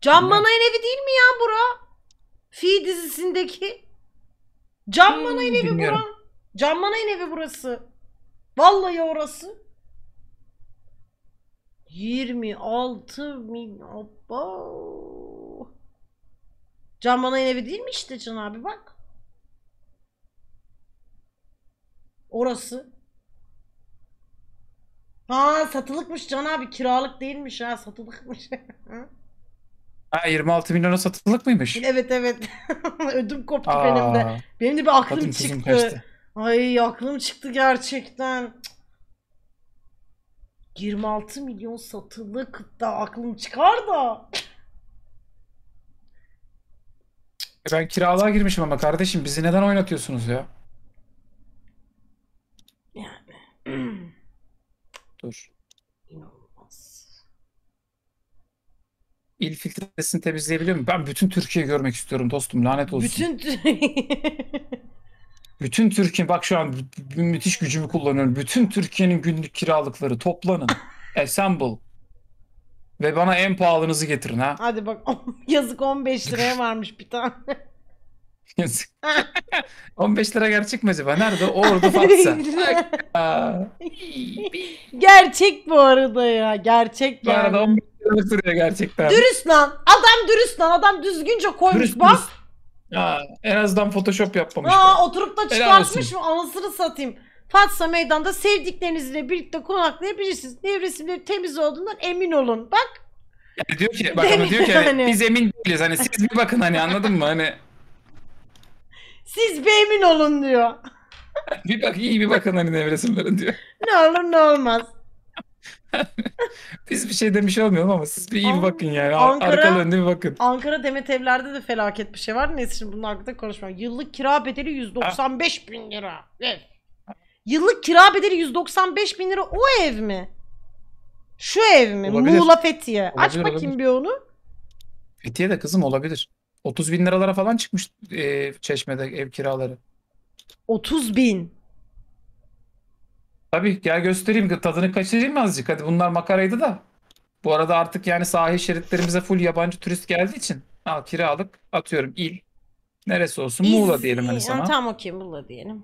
Can Manay'ın evi değil mi ya bura? Fi dizisindeki. Can Manay'ın evi bilmiyorum. bura. Can Manay'ın evi burası. Vallahi orası. 26 milyon. Abba. Can bana evi değil mi işte Can abi bak. Orası. Ha satılıkmış Can abi kiralık değilmiş ha satılıkmış. Ha 26 milyona satılık mıymış? Evet evet. Ödüm koptu Aa, benim de. Benim de bir aklım çıktı. Kaçtı. Ay aklım çıktı gerçekten. 26 milyon satılık da aklım çıkar da. E ben kiralığa girmişim ama kardeşim bizi neden oynatıyorsunuz ya? Yani. Dur. İl filtresini temizleyebiliyor muyum? Ben bütün Türkiye görmek istiyorum dostum lanet olsun. Bütün Bütün Türkiye bak şu an müthiş gücümü kullanıyorum. Bütün Türkiye'nin günlük kiralıkları toplanın. Assemble. Ve bana en pahalınızı getirin ha. Hadi bak yazık 15 liraya varmış bir tane. Yazık. 15 lira gerçek mi acaba? Nerede? Ordu Fatsa. gerçek bu arada ya. Gerçek bu yani. Bu arada 15 lira sürüyor gerçekten. Dürüst lan. Adam dürüst lan. Adam düzgünce koymuş dürüst, bak. Dürüst. Ya, en azından photoshop yapmamış. Aa, oturup da çıkartmış mı? Anasını satayım. Fatsa meydanda sevdiklerinizle birlikte konaklayabilirsiniz. Nevresimleri temiz olduğundan emin olun. Bak yani diyor ki bak ama diyor ki hani, biz emin değiliz hani siz bir bakın hani anladın mı hani. Siz bir emin olun diyor. bir bak iyi bir bakın hani nevresimlerin diyor. Ne olur ne olmaz. Biz bir şey demiş olmayalım ama siz bir iyi bir bakın yani. Ankara, Arkalı önde bir bakın. Ankara Demet Evler'de de felaket bir şey var. Neyse şimdi bunun hakkında konuşmam. Yıllık kira bedeli 195 bin lira. Ev. Yıllık kira bedeli 195 bin lira o ev mi? Şu ev mi? Olabilir. Muğla Fethiye. Olabilir, Aç bakayım olabilir. bir onu. Fethiye de kızım olabilir. 30 bin liralara falan çıkmış e, çeşmede ev kiraları. 30 bin. Tabii gel göstereyim tadını kaçırayım mı azıcık? Hadi bunlar makaraydı da. Bu arada artık yani sahil şeritlerimize full yabancı turist geldiği için al kiralık atıyorum il. Neresi olsun? İz... Muğla diyelim hani sana. Tamam okey Muğla diyelim.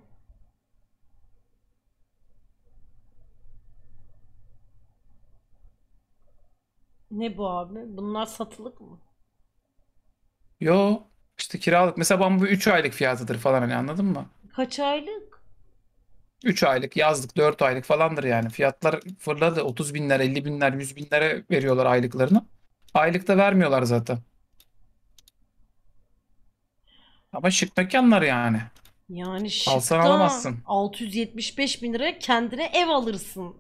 Ne bu abi? Bunlar satılık mı? Yo işte kiralık. Mesela ben bu 3 aylık fiyatıdır falan hani anladın mı? Kaç aylık? 3 aylık, yazlık, 4 aylık falandır yani. Fiyatlar fırladı. 30 binler, 50 binler, 100 binlere veriyorlar aylıklarını. Aylıkta vermiyorlar zaten. Ama şık mekanlar yani. Yani şıkta Alsan alamazsın. 675 bin liraya kendine ev alırsın.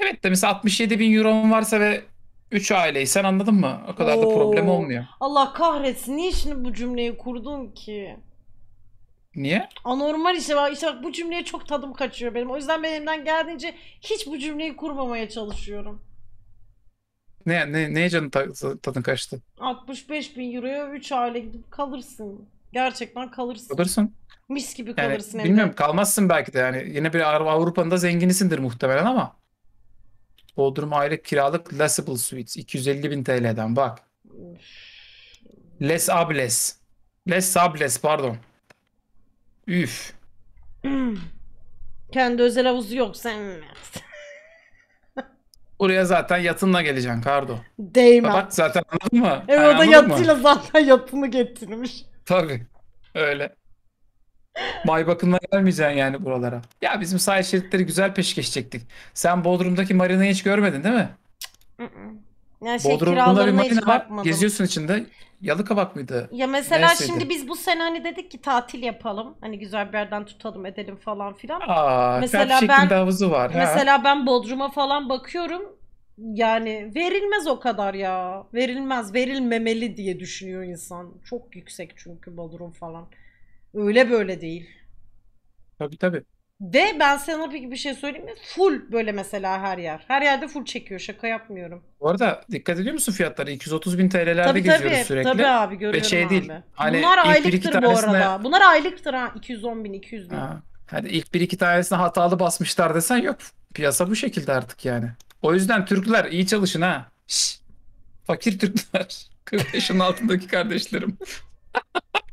Evet de mesela 67 bin euron varsa ve 3 aileysen anladın mı? O kadar da problem olmuyor. Allah kahretsin. Niye şimdi bu cümleyi kurdun ki? Niye? Anormal işte bak, işte bak bu cümleye çok tadım kaçıyor benim. O yüzden benimden geldiğince hiç bu cümleyi kurmamaya çalışıyorum. Ne, ne, neye canın ta- tadın kaçtı? 65 bin euroya 3 aile gidip kalırsın. Gerçekten kalırsın. Kalırsın. Mis gibi kalırsın hem bilmiyorum kalmazsın belki de yani yine bir Av- Avrupa'nın da zenginisindir muhtemelen ama Bodrum aylık kiralık Lasible Suites 250 bin TL'den bak. Les Ables. Les Ables pardon. Üf. Kendi özel havuzu yok sen mi? Oraya zaten yatınla geleceksin Kardo. Değmem. Bak zaten anladın mı? Evet o da yatıyla mı? zaten yatını getirmiş. Tabii. Öyle. May Baybakan'la gelmeyeceksin yani buralara. Ya bizim sahil şeritleri güzel peşkeş çektik. Sen Bodrum'daki marinayı hiç görmedin değil mi? Ya şey Bodrum'da bir kiralarına marina var. Geziyorsun içinde. Yalık'a bak mıydı? Ya mesela Neresiydi? şimdi biz bu sene hani dedik ki tatil yapalım. Hani güzel bir yerden tutalım edelim falan filan. Aa, Mesela kalp şeklinde ben- havuzu var. ha. Mesela ben Bodrum'a falan bakıyorum. Yani verilmez o kadar ya. Verilmez, verilmemeli diye düşünüyor insan. Çok yüksek çünkü Bodrum falan. Öyle böyle değil. Tabii tabii. De ben sana bir, bir şey söyleyeyim mi? Full böyle mesela her yer. Her yerde full çekiyor. Şaka yapmıyorum. Bu arada dikkat ediyor musun fiyatları? 230 bin TL'lerde Tabii geziyoruz tabii. sürekli. Tabii abi görüyorum Ve şey abi. değil. Hani Bunlar aylıktır bu tanesine arada. Bunlar aylıktır ha. 210 bin, 200 bin. Ha, hani ilk bir iki tanesine hatalı basmışlar desen yok. Piyasa bu şekilde artık yani. O yüzden Türkler iyi çalışın ha. Şş, Fakir Türkler. 40 altındaki kardeşlerim.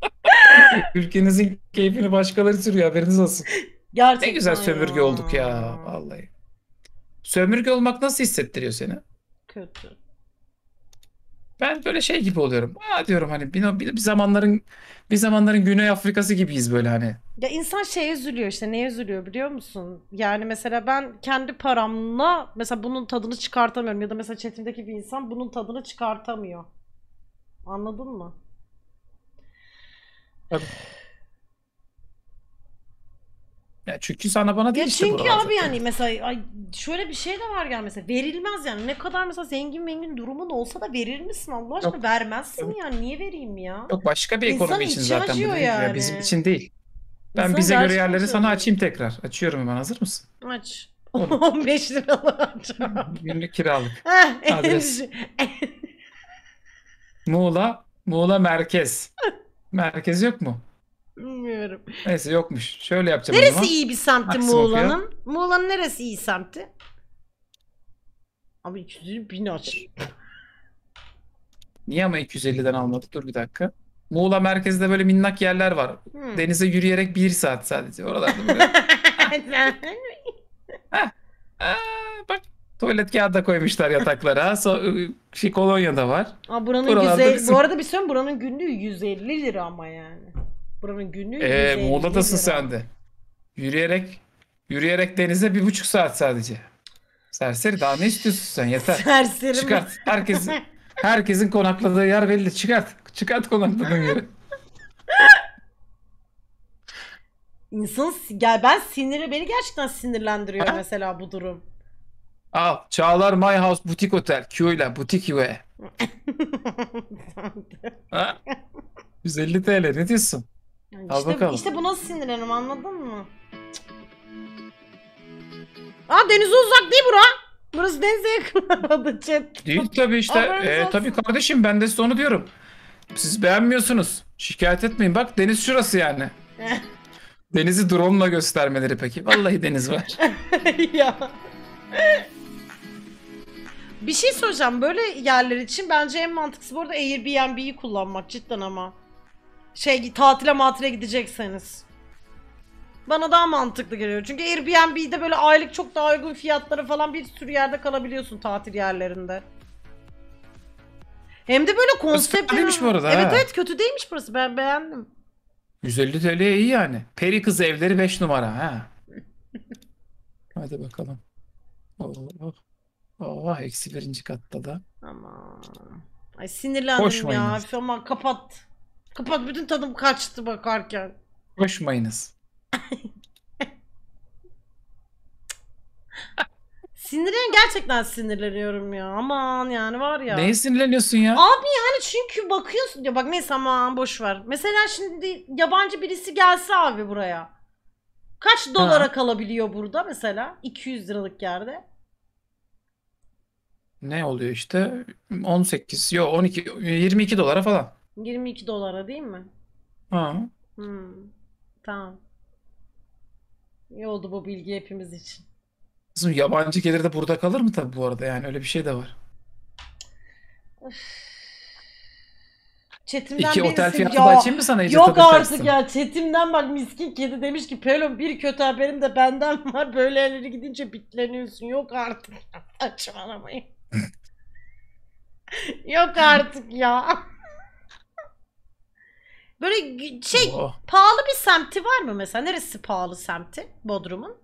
Ülkenizin keyfini başkaları sürüyor haberiniz olsun. Gerçekten ne güzel sömürge ya. olduk ya vallahi. Sömürge olmak nasıl hissettiriyor seni? Kötü. Ben böyle şey gibi oluyorum. Aa diyorum hani bir, bir, bir zamanların bir zamanların Güney Afrikası gibiyiz böyle hani. Ya insan şey üzülüyor işte neye üzülüyor biliyor musun? Yani mesela ben kendi paramla mesela bunun tadını çıkartamıyorum ya da mesela chatimdeki bir insan bunun tadını çıkartamıyor. Anladın mı? Tabii. Ya çünkü sana bana değil ya işte çünkü abi zaten. yani mesela ay şöyle bir şey de var yani mesela verilmez yani ne kadar mesela zengin mengin durumun olsa da verir misin Allah aşkına Yok. vermezsin Tabii. yani niye vereyim ya? Yok başka bir İnsan ekonomi için zaten bu acıyor değil. Ya bizim için değil. Ben İnsan bize göre yerleri sana açayım tekrar. Açıyorum hemen hazır mısın? Aç. Olur. 15 liralar. Günlük kiralık. Heh, Adres. Muğla, Muğla merkez. Merkez yok mu? Bilmiyorum. Neyse yokmuş. Şöyle yapacağım Neresi iyi bir semti Maksimum Muğla'nın? Muğla'nın neresi iyi semti? Abi 250 bin aç. Niye ama 250'den almadık? Dur bir dakika. Muğla merkezde böyle minnak yerler var. Hmm. Denize yürüyerek bir saat sadece. Oralarda böyle. Heh. Aa, bak Tuvalet kağıdı da koymuşlar yataklara. so, ıı, şey kolonya da var. Aa, buranın Buralarda bizim... bu arada bir söyleyeyim buranın günlüğü 150 lira ama yani. Buranın günlüğü ee, 150 Muğla'dasın sen de. Yürüyerek yürüyerek denize bir buçuk saat sadece. Serseri daha ne istiyorsun sen yeter. Serseri Çıkart. Mi? Herkesin, herkesin konakladığı yer belli. Çıkart. Çıkart konakladığın yeri. İnsan gel ben siniri beni gerçekten sinirlendiriyor ha? mesela bu durum. Al. Çağlar My House Butik Otel. Q ile Butik ve. 150 TL ne diyorsun? Yani Al bakalım. İşte bu nasıl sinirlenim anladın mı? Aa denize uzak değil bura. Burası denize yakın chat. Değil tabii işte. Ee, tabii kardeşim ben de size onu diyorum. Siz beğenmiyorsunuz. Şikayet etmeyin. Bak deniz şurası yani. Denizi drone'la göstermeleri peki. Vallahi deniz var. ya. Bir şey soracağım. Böyle yerler için bence en mantıklısı bu arada Airbnb'yi kullanmak cidden ama. Şey tatile matile gidecekseniz. Bana daha mantıklı geliyor. Çünkü Airbnb'de böyle aylık çok daha uygun fiyatlara falan bir sürü yerde kalabiliyorsun tatil yerlerinde. Hem de böyle konsept... Değilmiş bu arada. Evet he. evet kötü değilmiş burası. Ben beğendim. 150 TL iyi yani. Peri kız evleri 5 numara ha. Hadi bakalım. Oh, oh. Oha eksi birinci katta da. Aman. Ay sinirlendim ya. Koşmayınız. Aman kapat. Kapat bütün tadım kaçtı bakarken. Koşmayınız. Sinirlen gerçekten sinirleniyorum ya. Aman yani var ya. Neye sinirleniyorsun ya? Abi yani çünkü bakıyorsun ya bak neyse aman boş ver. Mesela şimdi yabancı birisi gelse abi buraya. Kaç dolara kalabiliyor burada mesela? 200 liralık yerde ne oluyor işte 18 yo 12 22 dolara falan. 22 dolara değil mi? Ha. Hmm, tamam. İyi oldu bu bilgi hepimiz için. Kızım yabancı gelir de burada kalır mı tabii bu arada yani öyle bir şey de var. Öf. Çetimden İki birisi, otel fiyatı ya, da açayım mı sana? iyice Yok artık kaçsın? ya Çetim'den bak miskin kedi demiş ki Pelon bir kötü haberim de benden var böyle yerlere gidince bitleniyorsun yok artık saçmalamayın. Yok artık ya. Böyle şey Oh. pahalı bir semti var mı mesela? Neresi pahalı semti Bodrum'un?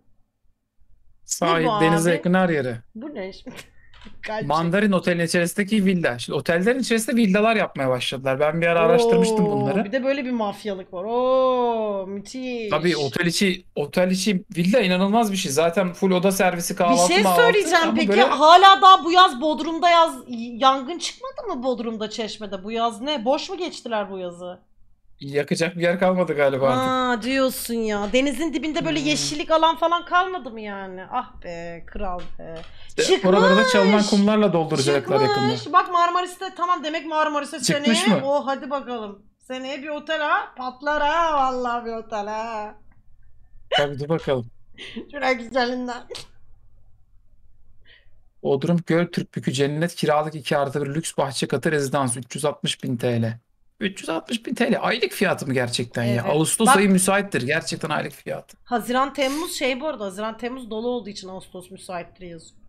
Sahil, abi? denize yakın her yere. Bu ne şimdi? Kalp Mandarin Otel'in içerisindeki villa. Şimdi otellerin içerisinde villalar yapmaya başladılar. Ben bir ara Oo, araştırmıştım bunları. Bir de böyle bir mafyalık var. Oo müthiş. Tabii otel içi otel içi villa inanılmaz bir şey. Zaten full oda servisi kahvaltı Bir şey söyleyeceğim ama peki böyle hala daha bu yaz Bodrum'da yaz yangın çıkmadı mı Bodrum'da Çeşme'de bu yaz ne? Boş mu geçtiler bu yazı? Yakacak bir yer kalmadı galiba artık. Aa diyorsun ya. Denizin dibinde böyle hmm. yeşillik alan falan kalmadı mı yani? Ah be kral be. İşte Çıkmış. Oraları da çalınan kumlarla dolduracaklar yakında. Çıkmış. Bak Marmaris'te tamam demek Marmaris'e Çıkmış mı? Oh hadi bakalım. Seneye bir otel ha. Patlar ha vallahi bir otel ha. Tabii dur bakalım. Şuraya güzelinden. göl Göltürk Bükü Cennet kiralık 2 artı bir lüks bahçe katı rezidans 360 bin TL. 360 bin TL aylık fiyatı mı gerçekten Evet. ya? Ağustos Bak ayı müsaittir. Gerçekten aylık fiyatı. Haziran Temmuz şey bu arada Haziran Temmuz dolu olduğu için Ağustos müsaittir yazıyor.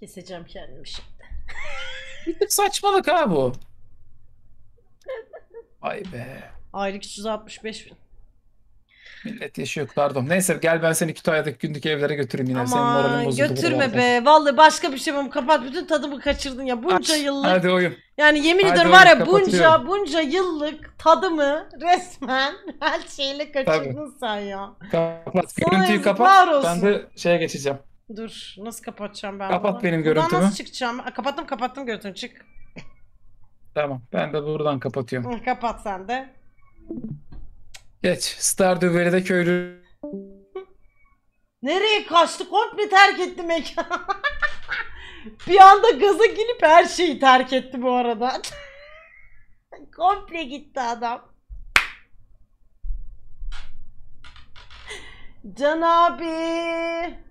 Keseceğim kendimi şimdi. Bir tık saçmalık ha bu. Vay be. Aylık 365 bin. Millet yaşıyor pardon. Neyse gel ben seni Kütahya'daki günlük evlere götüreyim yine. Senin moralin Aman bozuldu. götürme buralarda. be. Vallahi başka bir şey yapamam. Kapat bütün tadımı kaçırdın ya. Bunca yıllık. Hadi oyun. Yani yemin ediyorum var ya bunca bunca yıllık tadımı resmen her şeyle kaçırdın sen ya. Kapat. Sana Görüntüyü yazıklar kapat. Ben de şeye geçeceğim. Dur nasıl kapatacağım ben Kapat bunu? benim Buradan görüntümü. nasıl çıkacağım? Aa, kapattım kapattım görüntünü çık. Tamam. Ben de buradan kapatıyorum. Kapat sen de. Geç. Stardew Valley'de köylü... Nereye kaçtı? Komple terk etti mekanı. bir anda gaza gelip her şeyi terk etti bu arada. Komple gitti adam. Can abi.